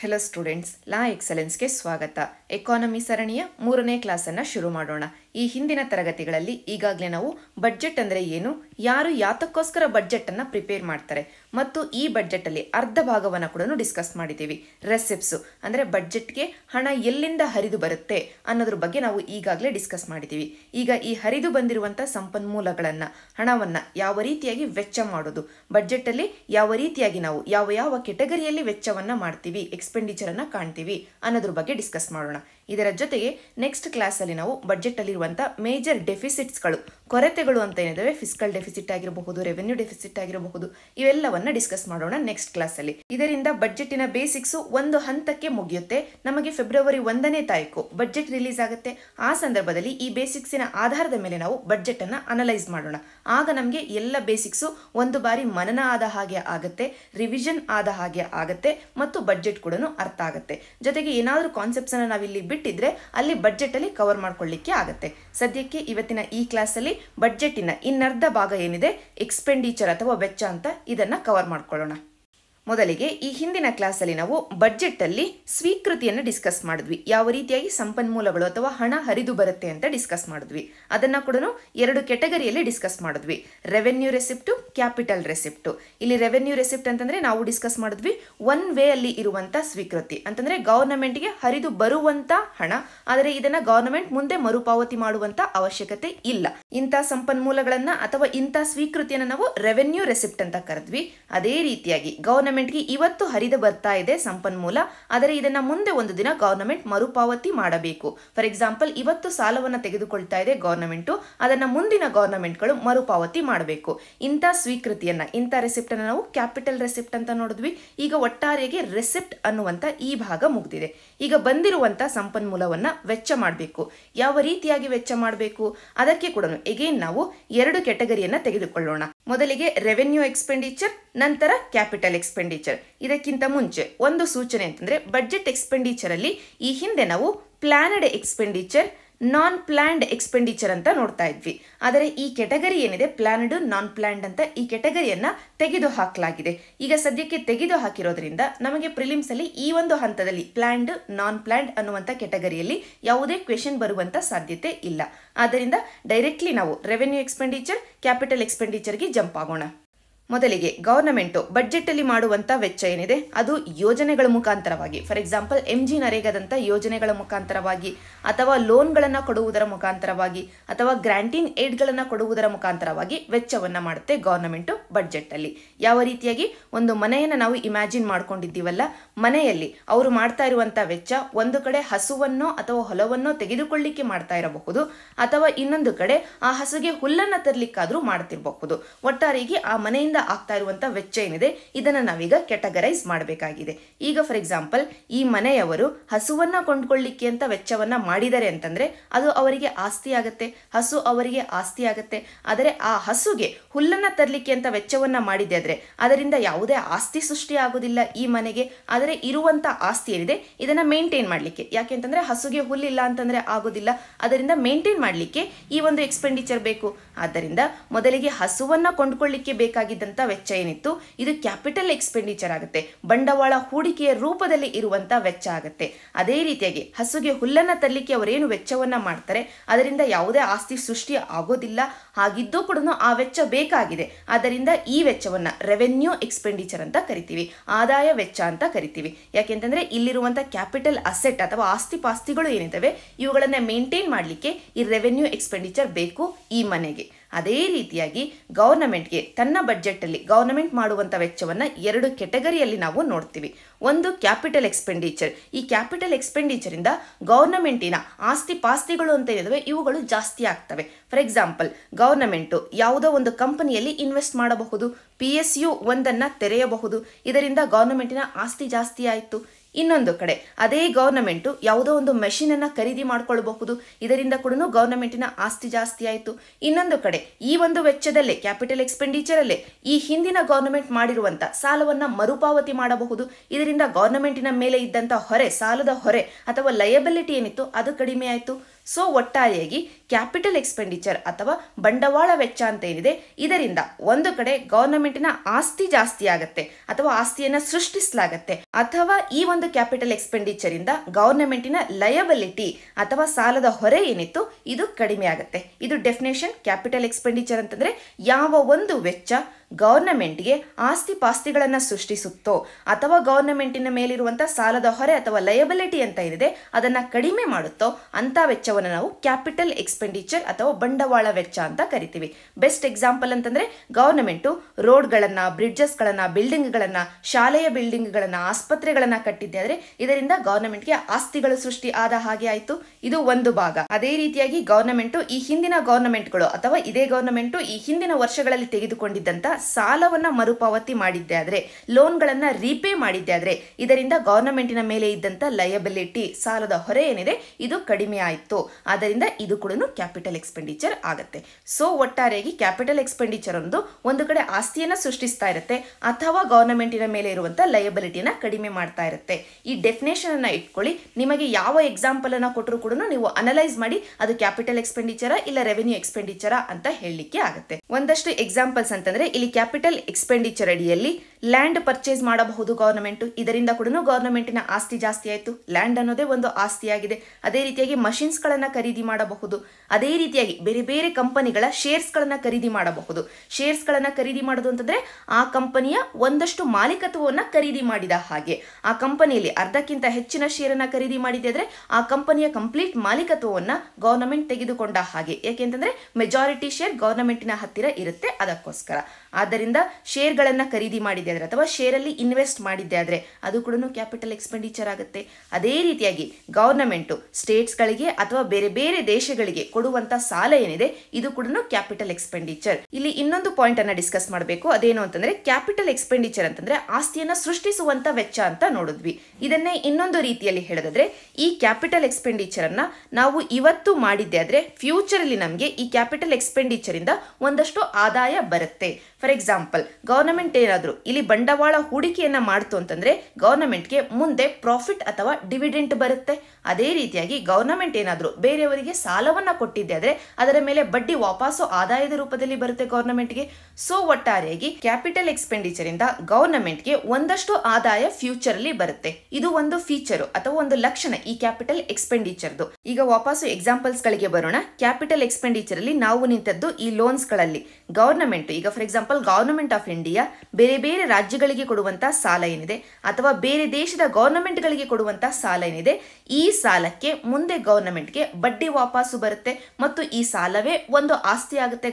hello students ಲಾ ಎಕ್ಸಲೆನ್ಸ್ಗೆ ಸ್ವಾಗತ economy ಸರಣಿಯ ಮೂರನೇ ಕ್ಲಾಸನ್ನು ಶುರು ಮಾಡೋಣ ಈ ಹಿಂದಿನ ತರಗತಿಗಳಲ್ಲಿ ಈಗಾಗಲೇ ನಾವು ಬಡ್ಜೆಟ್ ಅಂದರೆ ಏನು ಯಾರು ಯಾತಕ್ಕೋಸ್ಕರ ಬಡ್ಜೆಟನ್ನು ಪ್ರಿಪೇರ್ ಮಾಡ್ತಾರೆ ಮತ್ತು ಈ ಅಲ್ಲಿ ಅರ್ಧ ಭಾಗವನ್ನು ಕೂಡ ಡಿಸ್ಕಸ್ ಮಾಡಿದ್ದೀವಿ ರೆಸಿಪ್ಸು ಅಂದರೆ ಬಡ್ಜೆಟ್ಗೆ ಹಣ ಎಲ್ಲಿಂದ ಹರಿದು ಬರುತ್ತೆ ಅನ್ನೋದ್ರ ಬಗ್ಗೆ ನಾವು ಈಗಾಗಲೇ ಡಿಸ್ಕಸ್ ಮಾಡಿದ್ದೀವಿ ಈಗ ಈ ಹರಿದು ಬಂದಿರುವಂಥ ಸಂಪನ್ಮೂಲಗಳನ್ನು ಹಣವನ್ನು ಯಾವ ರೀತಿಯಾಗಿ ವೆಚ್ಚ ಮಾಡೋದು ಅಲ್ಲಿ ಯಾವ ರೀತಿಯಾಗಿ ನಾವು ಯಾವ ಯಾವ ಕೆಟಗರಿಯಲ್ಲಿ ವೆಚ್ಚವನ್ನು ಮಾಡ್ತೀವಿ ಎಕ್ಸ್ಪೆಂಡಿಚರನ್ನು ಕಾಣ್ತೀವಿ ಅನ್ನೋದ್ರ ಬಗ್ಗೆ ಡಿಸ್ಕಸ್ ಮಾಡೋಣ ಇದರ ಜೊತೆಗೆ ನೆಕ್ಸ್ಟ್ ಕ್ಲಾಸಲ್ಲಿ ನಾವು ಬಜೆಟ್ಟಲ್ಲಿರುವಂಥ ಮೇಜರ್ ಗಳು ಕೊರತೆಗಳು ಅಂತ ಏನಿದಾವೆ ಫಿಸಿಕಲ್ ಡೆಫಿಸಿಟ್ ಆಗಿರಬಹುದು ರೆವೆನ್ಯೂ ಡೆಫಿಸಿಟ್ ಆಗಿರಬಹುದು ಇವೆಲ್ಲವನ್ನ ಡಿಸ್ಕಸ್ ಮಾಡೋಣ ನೆಕ್ಸ್ಟ್ ಕ್ಲಾಸಲ್ಲಿ ಇದರಿಂದ ಬಜೆಟಿನ ಬೇಸಿಕ್ಸ್ ಒಂದು ಹಂತಕ್ಕೆ ಮುಗಿಯುತ್ತೆ ನಮಗೆ ಫೆಬ್ರವರಿ ಒಂದನೇ ತಾರೀಕು ಬಜೆಟ್ ರಿಲೀಸ್ ಆಗುತ್ತೆ ಆ ಸಂದರ್ಭದಲ್ಲಿ ಈ ಬೇಸಿಕ್ಸಿನ ಆಧಾರದ ಮೇಲೆ ನಾವು ಬಜೆಟ್ ಅನ್ನು ಅನಲೈಸ್ ಮಾಡೋಣ ಆಗ ನಮಗೆ ಎಲ್ಲ ಬೇಸಿಕ್ಸು ಒಂದು ಬಾರಿ ಮನನ ಆದ ಹಾಗೆ ಆಗುತ್ತೆ ರಿವಿಷನ್ ಆದ ಹಾಗೆ ಆಗುತ್ತೆ ಮತ್ತು ಬಜೆಟ್ ಕೂಡ ಅರ್ಥ ಆಗುತ್ತೆ ಜೊತೆಗೆ ಏನಾದರೂ ಕಾನ್ಸೆಪ್ಟ್ಸನ್ನು ನಾವಿಲ್ಲಿ ಬಿಟ್ಟು ಬಿಟ್ಟಿದ್ರೆ ಅಲ್ಲಿ ಅಲ್ಲಿ ಕವರ್ ಮಾಡ್ಕೊಳ್ಳಿಕ್ಕೆ ಆಗುತ್ತೆ ಸದ್ಯಕ್ಕೆ ಇವತ್ತಿನ ಈ ಕ್ಲಾಸಲ್ಲಿ ಬಡ್ಜೆಟಿನ ಇನ್ನರ್ಧ ಭಾಗ ಏನಿದೆ ಎಕ್ಸ್ಪೆಂಡಿಚರ್ ಅಥವಾ ವೆಚ್ಚ ಅಂತ ಇದನ್ನ ಕವರ್ ಮಾಡ್ಕೊಳ್ಳೋಣ ಮೊದಲಿಗೆ ಈ ಹಿಂದಿನ ಕ್ಲಾಸಲ್ಲಿ ನಾವು ಅಲ್ಲಿ ಸ್ವೀಕೃತಿಯನ್ನು ಡಿಸ್ಕಸ್ ಮಾಡಿದ್ವಿ ಯಾವ ರೀತಿಯಾಗಿ ಸಂಪನ್ಮೂಲಗಳು ಅಥವಾ ಹಣ ಹರಿದು ಬರುತ್ತೆ ಅಂತ ಡಿಸ್ಕಸ್ ಮಾಡಿದ್ವಿ ಅದನ್ನ ಕೂಡ ಎರಡು ಕೆಟಗರಿಯಲ್ಲಿ ಡಿಸ್ಕಸ್ ಮಾಡಿದ್ವಿ ರೆವೆನ್ಯೂ ರೆಸಿಪ್ಟು ಕ್ಯಾಪಿಟಲ್ ರೆಸಿಪ್ಟು ಇಲ್ಲಿ ರೆವೆನ್ಯೂ ರೆಸಿಪ್ಟ್ ಅಂತಂದರೆ ನಾವು ಡಿಸ್ಕಸ್ ಮಾಡಿದ್ವಿ ಒನ್ ವೇ ಅಲ್ಲಿ ಇರುವಂಥ ಸ್ವೀಕೃತಿ ಅಂತಂದ್ರೆ ಗವರ್ನಮೆಂಟ್ ಗೆ ಹರಿದು ಬರುವಂತ ಹಣ ಆದರೆ ಇದನ್ನ ಗೌರ್ನಮೆಂಟ್ ಮುಂದೆ ಮರುಪಾವತಿ ಮಾಡುವಂತ ಅವಶ್ಯಕತೆ ಇಲ್ಲ ಇಂಥ ಸಂಪನ್ಮೂಲಗಳನ್ನು ಅಥವಾ ಇಂಥ ಸ್ವೀಕೃತಿಯನ್ನು ನಾವು ರೆವೆನ್ಯೂ ರೆಸಿಪ್ಟ್ ಅಂತ ಕರೆದ್ವಿ ಅದೇ ರೀತಿಯಾಗಿ ಗೌರ್ನಮೆಂಟ್ ಗವರ್ನಮೆಂಟ್ಗೆ ಇವತ್ತು ಹರಿದು ಬರ್ತಾ ಇದೆ ಸಂಪನ್ಮೂಲ ಆದರೆ ಇದನ್ನ ಮುಂದೆ ಒಂದು ದಿನ ಗವರ್ನಮೆಂಟ್ ಮರುಪಾವತಿ ಮಾಡಬೇಕು ಫಾರ್ ಎಕ್ಸಾಂಪಲ್ ಇವತ್ತು ಸಾಲವನ್ನು ತೆಗೆದುಕೊಳ್ತಾ ಇದೆ ಗವರ್ನಮೆಂಟ್ ಅದನ್ನು ಮುಂದಿನ ಗಳು ಮರುಪಾವತಿ ಮಾಡಬೇಕು ಇಂಥ ಸ್ವೀಕೃತಿಯನ್ನು ಇಂಥ ರೆಸಿಪ್ಟನ್ನು ನಾವು ಕ್ಯಾಪಿಟಲ್ ರೆಸಿಪ್ಟ್ ಅಂತ ನೋಡಿದ್ವಿ ಈಗ ಒಟ್ಟಾರೆಗೆ ರೆಸಿಪ್ಟ್ ಅನ್ನುವಂತ ಈ ಭಾಗ ಮುಗ್ದಿದೆ ಈಗ ಬಂದಿರುವಂಥ ಸಂಪನ್ಮೂಲವನ್ನ ವೆಚ್ಚ ಮಾಡಬೇಕು ಯಾವ ರೀತಿಯಾಗಿ ವೆಚ್ಚ ಮಾಡಬೇಕು ಅದಕ್ಕೆ ಕೂಡ ಎಗೇನ್ ನಾವು ಎರಡು ಕ್ಯಾಟಗರಿಯನ್ನು ತೆಗೆದುಕೊಳ್ಳೋಣ ಮೊದಲಿಗೆ ರೆವೆನ್ಯೂ ಎಕ್ಸ್ಪೆಂಡಿಚರ್ ನಂತರ ಕ್ಯಾಪಿಟಲ್ ಎಕ್ಸ್ಪೆಂಡ್ ಎಕ್ಸ್ಪೆಂಡಿಚರ್ ಇದಕ್ಕಿಂತ ಮುಂಚೆ ಒಂದು ಸೂಚನೆ ಅಂತಂದ್ರೆ ಬಜೆಟ್ ಎಕ್ಸ್ಪೆಂಡಿಚರ್ ಅಲ್ಲಿ ಈ ಹಿಂದೆ ನಾವು planned expenditure non planned expenditure ಅಂತ ನೋಡ್ತಾ ಇದ್ವಿ ಆದರೆ ಈ ಕೆಟಗರಿ ಏನಿದೆ ಪ್ಲಾನ್ಡ್ ನಾನ್ ಪ್ಲ್ಯಾಂಡ್ ಅಂತ ಈ ಕೆಟಗರಿಯನ್ನ ತೆಗೆದು ಹಾಕಲಾಗಿದೆ ಈಗ ಸದ್ಯಕ್ಕೆ ತೆಗೆದು ಹಾಕಿರೋದ್ರಿಂದ ನಮಗೆ ಪ್ರಿಲಿಮ್ಸ್ ಅಲ್ಲಿ ಈ ಒಂದು ಹಂತದಲ್ಲಿ ಪ್ಲಾನ್ಡ್ ನಾನ್ ಪ್ಲ್ಯಾಂಡ್ ಅನ್ನುವಂಥ ಕೆಟಗರಿಯಲ್ಲಿ ಯಾವುದೇ ಕ್ವೆಶನ್ ಬರುವಂತ ಸಾಧ್ಯತೆ ಇಲ್ಲ ಆದ್ದರಿಂದ ಡೈರೆಕ್ಟ್ಲಿ ನಾವು ರೆವೆನ್ಯೂ ಎಕ್ಸ್ಪೆಂಡಿಚರ್ ಕ್ಯಾಪಿಟಲ್ ಎಕ್ಸ್ಪೆಂಡಿಚರ್ಗೆ ಜಂಪ್ ಆಗೋಣ ಮೊದಲಿಗೆ ಬಜೆಟ್ ಅಲ್ಲಿ ಮಾಡುವಂಥ ವೆಚ್ಚ ಏನಿದೆ ಅದು ಯೋಜನೆಗಳ ಮುಖಾಂತರವಾಗಿ ಫಾರ್ ಎಕ್ಸಾಂಪಲ್ ಎಂ ಜಿ ನರೇಗಾದಂತಹ ಯೋಜನೆಗಳ ಮುಖಾಂತರವಾಗಿ ಅಥವಾ ಲೋನ್ಗಳನ್ನು ಕೊಡುವುದರ ಮುಖಾಂತರವಾಗಿ ಅಥವಾ ಏಡ್ ಏಡ್ಗಳನ್ನು ಕೊಡುವುದರ ಮುಖಾಂತರವಾಗಿ ವೆಚ್ಚವನ್ನು ಮಾಡುತ್ತೆ ಬಡ್ಜೆಟ್ ಅಲ್ಲಿ ಯಾವ ರೀತಿಯಾಗಿ ಒಂದು ಮನೆಯನ್ನು ನಾವು ಇಮ್ಯಾಜಿನ್ ಮಾಡ್ಕೊಂಡಿದ್ದೀವಲ್ಲ ಮನೆಯಲ್ಲಿ ಅವರು ಮಾಡ್ತಾ ಇರುವಂಥ ವೆಚ್ಚ ಒಂದು ಕಡೆ ಹಸುವನ್ನೋ ಅಥವಾ ಹೊಲವನ್ನೋ ತೆಗೆದುಕೊಳ್ಳಿಕ್ಕೆ ಮಾಡ್ತಾ ಇರಬಹುದು ಅಥವಾ ಇನ್ನೊಂದು ಕಡೆ ಆ ಹಸುಗೆ ಹುಲ್ಲನ್ನು ತರಲಿಕ್ಕಾದರೂ ಮಾಡ್ತಿರಬಹುದು ಒಟ್ಟಾರೆಗೆ ಆ ಮನೆಯಿಂದ ಇದರಿಂದ ಆಗ್ತಾ ಇರುವಂತಹ ವೆಚ್ಚ ಏನಿದೆ ಇದನ್ನ ನಾವೀಗ ಕೆಟಗರೈಸ್ ಮಾಡಬೇಕಾಗಿದೆ ಈಗ ಫಾರ್ ಎಕ್ಸಾಂಪಲ್ ಈ ಮನೆಯವರು ಹಸುವನ್ನ ಕೊಂಡ್ಕೊಳ್ಳಿಕ್ಕೆ ಅಂತ ವೆಚ್ಚವನ್ನ ಮಾಡಿದರೆ ಅಂತಂದ್ರೆ ಅದು ಅವರಿಗೆ ಆಸ್ತಿ ಆಗತ್ತೆ ಹಸು ಅವರಿಗೆ ಆಸ್ತಿ ಆಗತ್ತೆ ಆದರೆ ಆ ಹಸುಗೆ ಹುಲ್ಲನ್ನ ತರಲಿಕ್ಕೆ ಅಂತ ವೆಚ್ಚವನ್ನ ಮಾಡಿದೆ ಆದ್ರೆ ಅದರಿಂದ ಯಾವುದೇ ಆಸ್ತಿ ಸೃಷ್ಟಿ ಆಗುದಿಲ್ಲ ಈ ಮನೆಗೆ ಆದರೆ ಇರುವಂತ ಆಸ್ತಿ ಏನಿದೆ ಇದನ್ನ ಮೇಂಟೈನ್ ಮಾಡಲಿಕ್ಕೆ ಯಾಕೆ ಅಂತಂದ್ರೆ ಹಸುಗೆ ಹುಲ್ಲಿಲ್ಲ ಅಂತಂದ್ರೆ ಆಗುದಿಲ್ಲ ಅದರಿಂದ ಮೇಂಟೈನ್ ಮಾಡಲಿಕ್ಕೆ ಈ ಒಂದು ಎಕ್ಸ್ಪೆಂಡಿಚರ್ ಬೇಕು ಆದ್ದರಿಂದ ಮೊದಲಿಗೆ ಹಸುವನ್ನ ಕೊಂಡ್ಕೊಳ್ಳಿಕ್ಕೆ ಬೇಕಾಗಿದ್ದ ಅಂತ ವೆಚ್ಚ ಏನಿತ್ತು ಇದು ಕ್ಯಾಪಿಟಲ್ ಎಕ್ಸ್ಪೆಂಡಿಚರ್ ಆಗುತ್ತೆ ಬಂಡವಾಳ ಹೂಡಿಕೆಯ ರೂಪದಲ್ಲಿ ಇರುವಂಥ ವೆಚ್ಚ ಆಗುತ್ತೆ ಅದೇ ರೀತಿಯಾಗಿ ಹಸುಗೆ ಹುಲ್ಲನ್ನು ತರಲಿಕ್ಕೆ ಅವರೇನು ವೆಚ್ಚವನ್ನು ಮಾಡ್ತಾರೆ ಅದರಿಂದ ಯಾವುದೇ ಆಸ್ತಿ ಸೃಷ್ಟಿ ಆಗೋದಿಲ್ಲ ಹಾಗಿದ್ದು ಕೂಡ ಆ ವೆಚ್ಚ ಬೇಕಾಗಿದೆ ಆದ್ದರಿಂದ ಈ ವೆಚ್ಚವನ್ನು ರೆವೆನ್ಯೂ ಎಕ್ಸ್ಪೆಂಡಿಚರ್ ಅಂತ ಕರಿತೀವಿ ಆದಾಯ ವೆಚ್ಚ ಅಂತ ಕರಿತೀವಿ ಯಾಕೆಂತಂದ್ರೆ ಇಲ್ಲಿರುವಂಥ ಕ್ಯಾಪಿಟಲ್ ಅಸೆಟ್ ಅಥವಾ ಆಸ್ತಿ ಪಾಸ್ತಿಗಳು ಏನಿದ್ದಾವೆ ಇವುಗಳನ್ನು ಮೇಂಟೈನ್ ಮಾಡಲಿಕ್ಕೆ ಈ ರೆವೆನ್ಯೂ ಎಕ್ಸ್ಪೆಂಡಿಚರ್ ಬೇಕು ಈ ಮನೆಗೆ ಅದೇ ರೀತಿಯಾಗಿ ಗೌರ್ನಮೆಂಟ್ಗೆ ತನ್ನ ಬಜೆಟ್ಟಲ್ಲಿ ಗೌರ್ನಮೆಂಟ್ ಮಾಡುವಂಥ ವೆಚ್ಚವನ್ನು ಎರಡು ಕೆಟಗರಿಯಲ್ಲಿ ನಾವು ನೋಡ್ತೀವಿ ಒಂದು ಕ್ಯಾಪಿಟಲ್ ಎಕ್ಸ್ಪೆಂಡಿಚರ್ ಈ ಕ್ಯಾಪಿಟಲ್ ಎಕ್ಸ್ಪೆಂಡಿಚರಿಂದ ಗೌರ್ನಮೆಂಟಿನ ಆಸ್ತಿ ಪಾಸ್ತಿಗಳು ಅಂತ ಏನಿದಾವೆ ಇವುಗಳು ಜಾಸ್ತಿ ಆಗ್ತವೆ ಫಾರ್ ಎಕ್ಸಾಂಪಲ್ ಗೌರ್ನಮೆಂಟು ಯಾವುದೋ ಒಂದು ಕಂಪನಿಯಲ್ಲಿ ಇನ್ವೆಸ್ಟ್ ಮಾಡಬಹುದು ಪಿ ಎಸ್ ಯು ಒಂದನ್ನು ತೆರೆಯಬಹುದು ಇದರಿಂದ ಗೌರ್ನಮೆಂಟಿನ ಆಸ್ತಿ ಜಾಸ್ತಿ ಆಯಿತು ಇನ್ನೊಂದು ಕಡೆ ಅದೇ ಗೌರ್ನಮೆಂಟು ಯಾವುದೋ ಒಂದು ಮೆಷಿನನ್ನು ಖರೀದಿ ಮಾಡಿಕೊಳ್ಳಬಹುದು ಇದರಿಂದ ಕೂಡ ಗೌರ್ನಮೆಂಟಿನ ಆಸ್ತಿ ಜಾಸ್ತಿ ಆಯಿತು ಇನ್ನೊಂದು ಕಡೆ ಈ ಒಂದು ವೆಚ್ಚದಲ್ಲೇ ಕ್ಯಾಪಿಟಲ್ ಅಲ್ಲೇ ಈ ಹಿಂದಿನ ಗೌರ್ನಮೆಂಟ್ ಮಾಡಿರುವಂಥ ಸಾಲವನ್ನು ಮರುಪಾವತಿ ಮಾಡಬಹುದು ಇದರಿಂದ ಗೌರ್ನಮೆಂಟಿನ ಮೇಲೆ ಇದ್ದಂಥ ಹೊರೆ ಸಾಲದ ಹೊರೆ ಅಥವಾ ಲಯಬಿಲಿಟಿ ಏನಿತ್ತು ಅದು ಕಡಿಮೆ ಆಯಿತು ಸೊ ಒಟ್ಟಾರೆಯಾಗಿ ಕ್ಯಾಪಿಟಲ್ ಎಕ್ಸ್ಪೆಂಡಿಚರ್ ಅಥವಾ ಬಂಡವಾಳ ವೆಚ್ಚ ಅಂತ ಏನಿದೆ ಇದರಿಂದ ಒಂದು ಕಡೆ ಗವರ್ನಮೆಂಟ್ನ ಆಸ್ತಿ ಜಾಸ್ತಿ ಆಗತ್ತೆ ಅಥವಾ ಆಸ್ತಿಯನ್ನು ಸೃಷ್ಟಿಸಲಾಗತ್ತೆ ಅಥವಾ ಈ ಒಂದು ಕ್ಯಾಪಿಟಲ್ ಎಕ್ಸ್ಪೆಂಡಿಚರ್ ಇಂದ ಗವರ್ನಮೆಂಟಿನ ಲಯಬಿಲಿಟಿ ಅಥವಾ ಸಾಲದ ಹೊರೆ ಏನಿತ್ತು ಇದು ಕಡಿಮೆ ಆಗುತ್ತೆ ಇದು ಡೆಫಿನೇಷನ್ ಕ್ಯಾಪಿಟಲ್ ಎಕ್ಸ್ಪೆಂಡಿಚರ್ ಅಂತಂದ್ರೆ ಯಾವ ಒಂದು ವೆಚ್ಚ ಗೌರ್ನಮೆಂಟ್ಗೆ ಆಸ್ತಿ ಪಾಸ್ತಿಗಳನ್ನು ಸೃಷ್ಟಿಸುತ್ತೋ ಅಥವಾ ಗೌರ್ನಮೆಂಟಿನ ಮೇಲಿರುವಂಥ ಸಾಲದ ಹೊರೆ ಅಥವಾ ಲಯಬಿಲಿಟಿ ಅಂತ ಏನಿದೆ ಅದನ್ನು ಕಡಿಮೆ ಮಾಡುತ್ತೋ ಅಂಥ ವೆಚ್ಚವನ್ನು ನಾವು ಕ್ಯಾಪಿಟಲ್ ಎಕ್ಸ್ಪೆಂಡಿಚರ್ ಅಥವಾ ಬಂಡವಾಳ ವೆಚ್ಚ ಅಂತ ಕರಿತೀವಿ ಬೆಸ್ಟ್ ಎಕ್ಸಾಂಪಲ್ ಅಂತಂದರೆ ಗೌರ್ನಮೆಂಟು ರೋಡ್ಗಳನ್ನು ಬ್ರಿಡ್ಜಸ್ಗಳನ್ನು ಬಿಲ್ಡಿಂಗ್ಗಳನ್ನು ಶಾಲೆಯ ಬಿಲ್ಡಿಂಗ್ಗಳನ್ನು ಆಸ್ಪತ್ರೆಗಳನ್ನು ಕಟ್ಟಿದ್ದೆ ಆದರೆ ಇದರಿಂದ ಗೌರ್ನಮೆಂಟ್ಗೆ ಆಸ್ತಿಗಳು ಸೃಷ್ಟಿ ಆದ ಹಾಗೆ ಆಯಿತು ಇದು ಒಂದು ಭಾಗ ಅದೇ ರೀತಿಯಾಗಿ ಗೌರ್ನಮೆಂಟು ಈ ಹಿಂದಿನ ಗೌರ್ನಮೆಂಟ್ಗಳು ಅಥವಾ ಇದೇ ಗೌರ್ನಮೆಂಟು ಈ ಹಿಂದಿನ ವರ್ಷಗಳಲ್ಲಿ ತೆಗೆದುಕೊಂಡಿದ್ದಂಥ ಸಾಲವನ್ನ ಮರುಪಾವತಿ ಮಾಡಿದ್ದೆ ಆದರೆ ಲೋನ್ಗಳನ್ನು ರೀಪೇ ಮಾಡಿದ್ದೆ ಆದರೆ ಇದರಿಂದ ಗವರ್ನಮೆಂಟಿನ ಮೇಲೆ ಇದ್ದಂಥ ಲಯಬಿಲಿಟಿ ಸಾಲದ ಹೊರೆ ಏನಿದೆ ಇದು ಕಡಿಮೆ ಆಯಿತು ಆದ್ದರಿಂದ ಇದು ಕೂಡ ಕ್ಯಾಪಿಟಲ್ ಎಕ್ಸ್ಪೆಂಡಿಚರ್ ಆಗುತ್ತೆ ಸೊ ಒಟ್ಟಾರೆಯಾಗಿ ಕ್ಯಾಪಿಟಲ್ ಎಕ್ಸ್ಪೆಂಡಿಚರ್ ಒಂದು ಒಂದು ಕಡೆ ಆಸ್ತಿಯನ್ನು ಸೃಷ್ಟಿಸ್ತಾ ಇರುತ್ತೆ ಅಥವಾ ಗವರ್ನಮೆಂಟ್ನ ಮೇಲೆ ಇರುವಂಥ ಲಯಬಿಲಿಟಿನ ಕಡಿಮೆ ಮಾಡ್ತಾ ಇರುತ್ತೆ ಈ ಡೆಫಿನೇಷನ್ ಅನ್ನ ಇಟ್ಕೊಳ್ಳಿ ನಿಮಗೆ ಯಾವ ಎಕ್ಸಾಂಪಲ್ ಅನ್ನ ಕೊಟ್ಟರು ಕೂಡ ನೀವು ಅನಲೈಸ್ ಮಾಡಿ ಅದು ಕ್ಯಾಪಿಟಲ್ ಎಕ್ಸ್ಪೆಂಡಿಚರ ಇಲ್ಲ ರೆವೆನ್ಯೂ ಎಕ್ಸ್ಪೆಂಡಿಚರ ಅಂತ ಹೇಳಲಿಕ್ಕೆ ಆಗುತ್ತೆ ಒಂದಷ್ಟು ಎಕ್ಸಾಂಪಲ್ಸ್ ಅಂತಂದ್ರೆ ಇಲ್ಲಿ ಇಲ್ಲಿ ಕ್ಯಾಪಿಟಲ್ ಎಕ್ಸ್ಪೆಂಡಿಚರ್ ಅಡಿಯಲ್ಲಿ ಲ್ಯಾಂಡ್ ಪರ್ಚೇಸ್ ಮಾಡಬಹುದು ಗವರ್ನಮೆಂಟ್ ಇದರಿಂದ ಕೂಡ ಗವರ್ನಮೆಂಟಿನ ಆಸ್ತಿ ಜಾಸ್ತಿ ಆಯಿತು ಲ್ಯಾಂಡ್ ಅನ್ನೋದೇ ಒಂದು ಆಸ್ತಿಯಾಗಿದೆ ಅದೇ ರೀತಿಯಾಗಿ ಮಷಿನ್ಸ್ಗಳನ್ನು ಖರೀದಿ ಮಾಡಬಹುದು ಅದೇ ರೀತಿಯಾಗಿ ಬೇರೆ ಬೇರೆ ಕಂಪನಿಗಳ ಶೇರ್ಸ್ಗಳನ್ನು ಖರೀದಿ ಮಾಡಬಹುದು ಶೇರ್ಸ್ಗಳನ್ನು ಖರೀದಿ ಮಾಡೋದು ಅಂತಂದರೆ ಆ ಕಂಪನಿಯ ಒಂದಷ್ಟು ಮಾಲೀಕತ್ವವನ್ನು ಖರೀದಿ ಮಾಡಿದ ಹಾಗೆ ಆ ಕಂಪನಿಯಲ್ಲಿ ಅರ್ಧಕ್ಕಿಂತ ಹೆಚ್ಚಿನ ಶೇರನ್ನು ಖರೀದಿ ಮಾಡಿದೆ ಅಂದ್ರೆ ಆ ಕಂಪನಿಯ ಕಂಪ್ಲೀಟ್ ಮಾಲೀಕತ್ವವನ್ನು ಗವರ್ನಮೆಂಟ್ ತೆಗೆದುಕೊಂಡ ಹಾಗೆ ಯಾಕೆಂತಂದರೆ ಮೆಜಾರಿಟಿ ಶೇರ್ ಗವರ್ನಮೆಂಟಿನ ಹತ್ತಿರ ಇರುತ್ತೆ ಅದಕ್ಕೋಸ್ಕರ ಆದ್ದರಿಂದ ಷೇರ್ಗಳನ್ನು ಖರೀದಿ ಮಾಡಿದ್ದೆ ಆದರೆ ಅಥವಾ ಷೇರಲ್ಲಿ ಇನ್ವೆಸ್ಟ್ ಮಾಡಿದ್ದೆ ಆದರೆ ಅದು ಕೂಡ ಕ್ಯಾಪಿಟಲ್ ಎಕ್ಸ್ಪೆಂಡಿಚರ್ ಆಗುತ್ತೆ ಅದೇ ರೀತಿಯಾಗಿ ಗೌರ್ನಮೆಂಟು ಸ್ಟೇಟ್ಸ್ಗಳಿಗೆ ಅಥವಾ ಬೇರೆ ಬೇರೆ ದೇಶಗಳಿಗೆ ಕೊಡುವಂತ ಸಾಲ ಏನಿದೆ ಇದು ಕೂಡ ಕ್ಯಾಪಿಟಲ್ ಎಕ್ಸ್ಪೆಂಡಿಚರ್ ಇಲ್ಲಿ ಇನ್ನೊಂದು ಪಾಯಿಂಟ್ ಅನ್ನ ಡಿಸ್ಕಸ್ ಮಾಡಬೇಕು ಅದೇನು ಅಂತಂದ್ರೆ ಕ್ಯಾಪಿಟಲ್ ಎಕ್ಸ್ಪೆಂಡಿಚರ್ ಅಂತಂದ್ರೆ ಆಸ್ತಿಯನ್ನ ಸೃಷ್ಟಿಸುವಂತ ವೆಚ್ಚ ಅಂತ ನೋಡಿದ್ವಿ ಇದನ್ನೇ ಇನ್ನೊಂದು ರೀತಿಯಲ್ಲಿ ಹೇಳಿದ್ರೆ ಈ ಕ್ಯಾಪಿಟಲ್ ಎಕ್ಸ್ಪೆಂಡಿಚರ್ ಅನ್ನ ನಾವು ಇವತ್ತು ಮಾಡಿದ್ದೆ ಆದ್ರೆ ಫ್ಯೂಚರ್ ಅಲ್ಲಿ ನಮಗೆ ಈ ಕ್ಯಾಪಿಟಲ್ ಎಕ್ಸ್ಪೆಂಡಿಚರ್ ಇಂದ ಒಂದಷ್ಟು ಆದಾಯ ಬರುತ್ತೆ ಫಾರ್ ಎಕ್ಸಾಂಪಲ್ ಗವರ್ನಮೆಂಟ್ ಏನಾದರೂ ಇಲ್ಲಿ ಬಂಡವಾಳ ಹೂಡಿಕೆಯನ್ನು ಮಾಡ್ತು ಅಂತಂದರೆ ಗೌರ್ಮೆಂಟ್ಗೆ ಮುಂದೆ ಪ್ರಾಫಿಟ್ ಅಥವಾ ಡಿವಿಡೆಂಟ್ ಬರುತ್ತೆ ಅದೇ ರೀತಿಯಾಗಿ ಗೌರ್ಮೆಂಟ್ ಏನಾದರೂ ಬೇರೆಯವರಿಗೆ ಸಾಲವನ್ನು ಕೊಟ್ಟಿದ್ದೆ ಆದರೆ ಅದರ ಮೇಲೆ ಬಡ್ಡಿ ವಾಪಸ್ಸು ಆದಾಯದ ರೂಪದಲ್ಲಿ ಬರುತ್ತೆ ಗೆ ಸೊ ಒಟ್ಟಾರೆಯಾಗಿ ಕ್ಯಾಪಿಟಲ್ ಎಕ್ಸ್ಪೆಂಡಿಚರ್ ಇಂದ ಗೆ ಒಂದಷ್ಟು ಆದಾಯ ಫ್ಯೂಚರ್ ಅಲ್ಲಿ ಬರುತ್ತೆ ಇದು ಒಂದು ಫೀಚರ್ ಅಥವಾ ಒಂದು ಲಕ್ಷಣ ಈ ಕ್ಯಾಪಿಟಲ್ ಎಕ್ಸ್ಪೆಂಡಿಚರ್ದು ಈಗ ವಾಪಸ್ ಎಕ್ಸಾಂಪಲ್ಸ್ ಗಳಿಗೆ ಬರೋಣ ಕ್ಯಾಪಿಟಲ್ ಎಕ್ಸ್ಪೆಂಡಿಚರ್ ಅಲ್ಲಿ ನಾವು ನಿಂತದ್ದು ಈ ಲೋನ್ಸ್ ಗಳಲ್ಲಿ ಗೌರ್ನಮೆಂಟ್ ಈಗ for example example government of India ಬೇರೆ ಬೇರೆ ರಾಜ್ಯಗಳಿಗೆ ಕೊಡುವಂತಹ ಸಾಲ ಏನಿದೆ ಅಥವಾ ಬೇರೆ ದೇಶದ ಗಳಿಗೆ ಕೊಡುವಂತಹ ಸಾಲ ಏನಿದೆ ಈ ಸಾಲಕ್ಕೆ ಮುಂದೆ ಗೆ ಬಡ್ಡಿ ವಾಪಸ್ಸು ಬರುತ್ತೆ ಮತ್ತು ಈ ಸಾಲವೇ ಒಂದು ಆಸ್ತಿ ಆಗುತ್ತೆ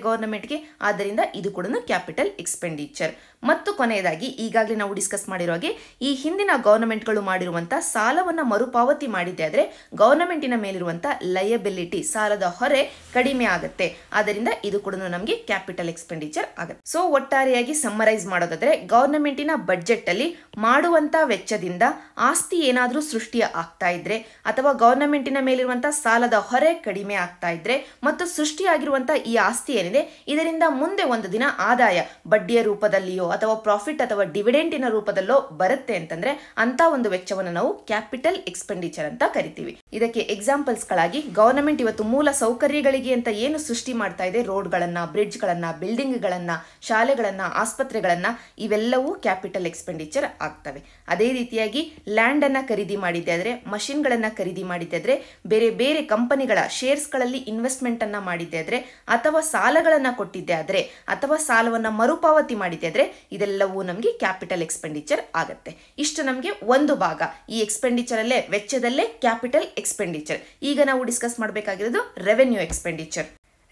ಗೆ ಆದ್ದರಿಂದ ಇದು ಕೂಡ ಕ್ಯಾಪಿಟಲ್ ಎಕ್ಸ್ಪೆಂಡಿಚರ್ ಮತ್ತು ಕೊನೆಯದಾಗಿ ಈಗಾಗಲೇ ನಾವು ಡಿಸ್ಕಸ್ ಮಾಡಿರೋ ಹಾಗೆ ಈ ಹಿಂದಿನ ಗವರ್ನಮೆಂಟ್ಗಳು ಮಾಡಿರುವಂತಹ ಸಾಲವನ್ನು ಮರುಪಾವತಿ ಮಾಡಿದ್ದೆ ಆದರೆ ಗವರ್ನಮೆಂಟಿನ ಮೇಲಿರುವಂತಹ ಲಯಬಿಲಿಟಿ ಸಾಲದ ಹೊರೆ ಕಡಿಮೆ ಆಗುತ್ತೆ ಆದ್ದರಿಂದ ಇದು ಕೂಡ ನಮಗೆ ಕ್ಯಾಪಿಟಲ್ ಎಕ್ಸ್ಪೆಂಡಿಚರ್ ಆಗುತ್ತೆ ಸೊ ಒಟ್ಟಾರೆಯಾಗಿ ಸಮ್ಮರೈಸ್ ಮಾಡೋದಾದ್ರೆ ಗವರ್ನಮೆಂಟಿನ ಬಜೆಟ್ ಅಲ್ಲಿ ಮಾಡುವಂತ ವೆಚ್ಚದಿಂದ ಆಸ್ತಿ ಏನಾದರೂ ಸೃಷ್ಟಿ ಆಗ್ತಾ ಇದ್ರೆ ಅಥವಾ ಗವರ್ನಮೆಂಟಿನ ಮೇಲಿರುವಂಥ ಸಾಲದ ಹೊರೆ ಕಡಿಮೆ ಆಗ್ತಾ ಇದ್ರೆ ಮತ್ತು ಸೃಷ್ಟಿಯಾಗಿರುವಂಥ ಈ ಆಸ್ತಿ ಏನಿದೆ ಇದರಿಂದ ಮುಂದೆ ಒಂದು ದಿನ ಆದಾಯ ಬಡ್ಡಿಯ ರೂಪದಲ್ಲಿಯೋ ಅಥವಾ ಪ್ರಾಫಿಟ್ ಅಥವಾ ಡಿವಿಡೆಂಟಿನ ರೂಪದಲ್ಲೋ ಬರುತ್ತೆ ಅಂತಂದ್ರೆ ಅಂತ ಒಂದು ವೆಚ್ಚವನ್ನು ನಾವು ಕ್ಯಾಪಿಟಲ್ ಎಕ್ಸ್ಪೆಂಡಿಚರ್ ಅಂತ ಕರಿತೀವಿ ಇದಕ್ಕೆ ಎಕ್ಸಾಂಪಲ್ಸ್ಗಳಾಗಿ ಗಳಾಗಿ ಗವರ್ನಮೆಂಟ್ ಇವತ್ತು ಮೂಲ ಸೌಕರ್ಯಗಳಿಗೆ ಅಂತ ಏನು ಸೃಷ್ಟಿ ಮಾಡ್ತಾ ಇದೆ ರೋಡ್ಗಳನ್ನ ಬ್ರಿಡ್ಜ್ಗಳನ್ನ ಬಿಲ್ಡಿಂಗ್ಗಳನ್ನ ಶಾಲೆಗಳನ್ನ ಆಸ್ಪತ್ರೆಗಳನ್ನ ಇವೆಲ್ಲವೂ ಕ್ಯಾಪಿಟಲ್ ಎಕ್ಸ್ಪೆಂಡಿಚರ್ ಆಗ್ತವೆ ಅದೇ ರೀತಿಯಾಗಿ ಲ್ಯಾಂಡ್ ಅನ್ನ ಖರೀದಿ ಮಾಡಿದ್ದಾದ್ರೆ ಮಷಿನ್ಗಳನ್ನ ಖರೀದಿ ಮಾಡಿದ್ದಾದ್ರೆ ಬೇರೆ ಬೇರೆ ಕಂಪನಿಗಳ ಶೇರ್ಸ್ಗಳಲ್ಲಿ ಇನ್ವೆಸ್ಟ್ಮೆಂಟ್ ಅನ್ನ ಮಾಡಿದ್ದಾದ್ರೆ ಅಥವಾ ಸಾಲಗಳನ್ನ ಕೊಟ್ಟಿದ್ದೆ ಆದ್ರೆ ಅಥವಾ ಸಾಲವನ್ನ ಮರುಪಾವತಿ ಮಾಡಿದ್ದೆ ಆದ್ರೆ ಇದೆಲ್ಲವೂ ನಮಗೆ ಕ್ಯಾಪಿಟಲ್ ಎಕ್ಸ್ಪೆಂಡಿಚರ್ ಆಗುತ್ತೆ ಇಷ್ಟು ನಮಗೆ ಒಂದು ಭಾಗ ಈ ಎಕ್ಸ್ಪೆಂಡಿಚರಲ್ಲೇ ವೆಚ್ಚದಲ್ಲೇ ಕ್ಯಾಪಿಟಲ್ ಎಕ್ಸ್ಪೆಂಡಿಚರ್ ಈಗ ನಾವು ಡಿಸ್ಕಸ್ ಮಾಡಬೇಕಾಗಿರೋದು ರೆವೆನ್ಯೂ ಎಕ್ಸ್ಪೆಂಡಿಚರ್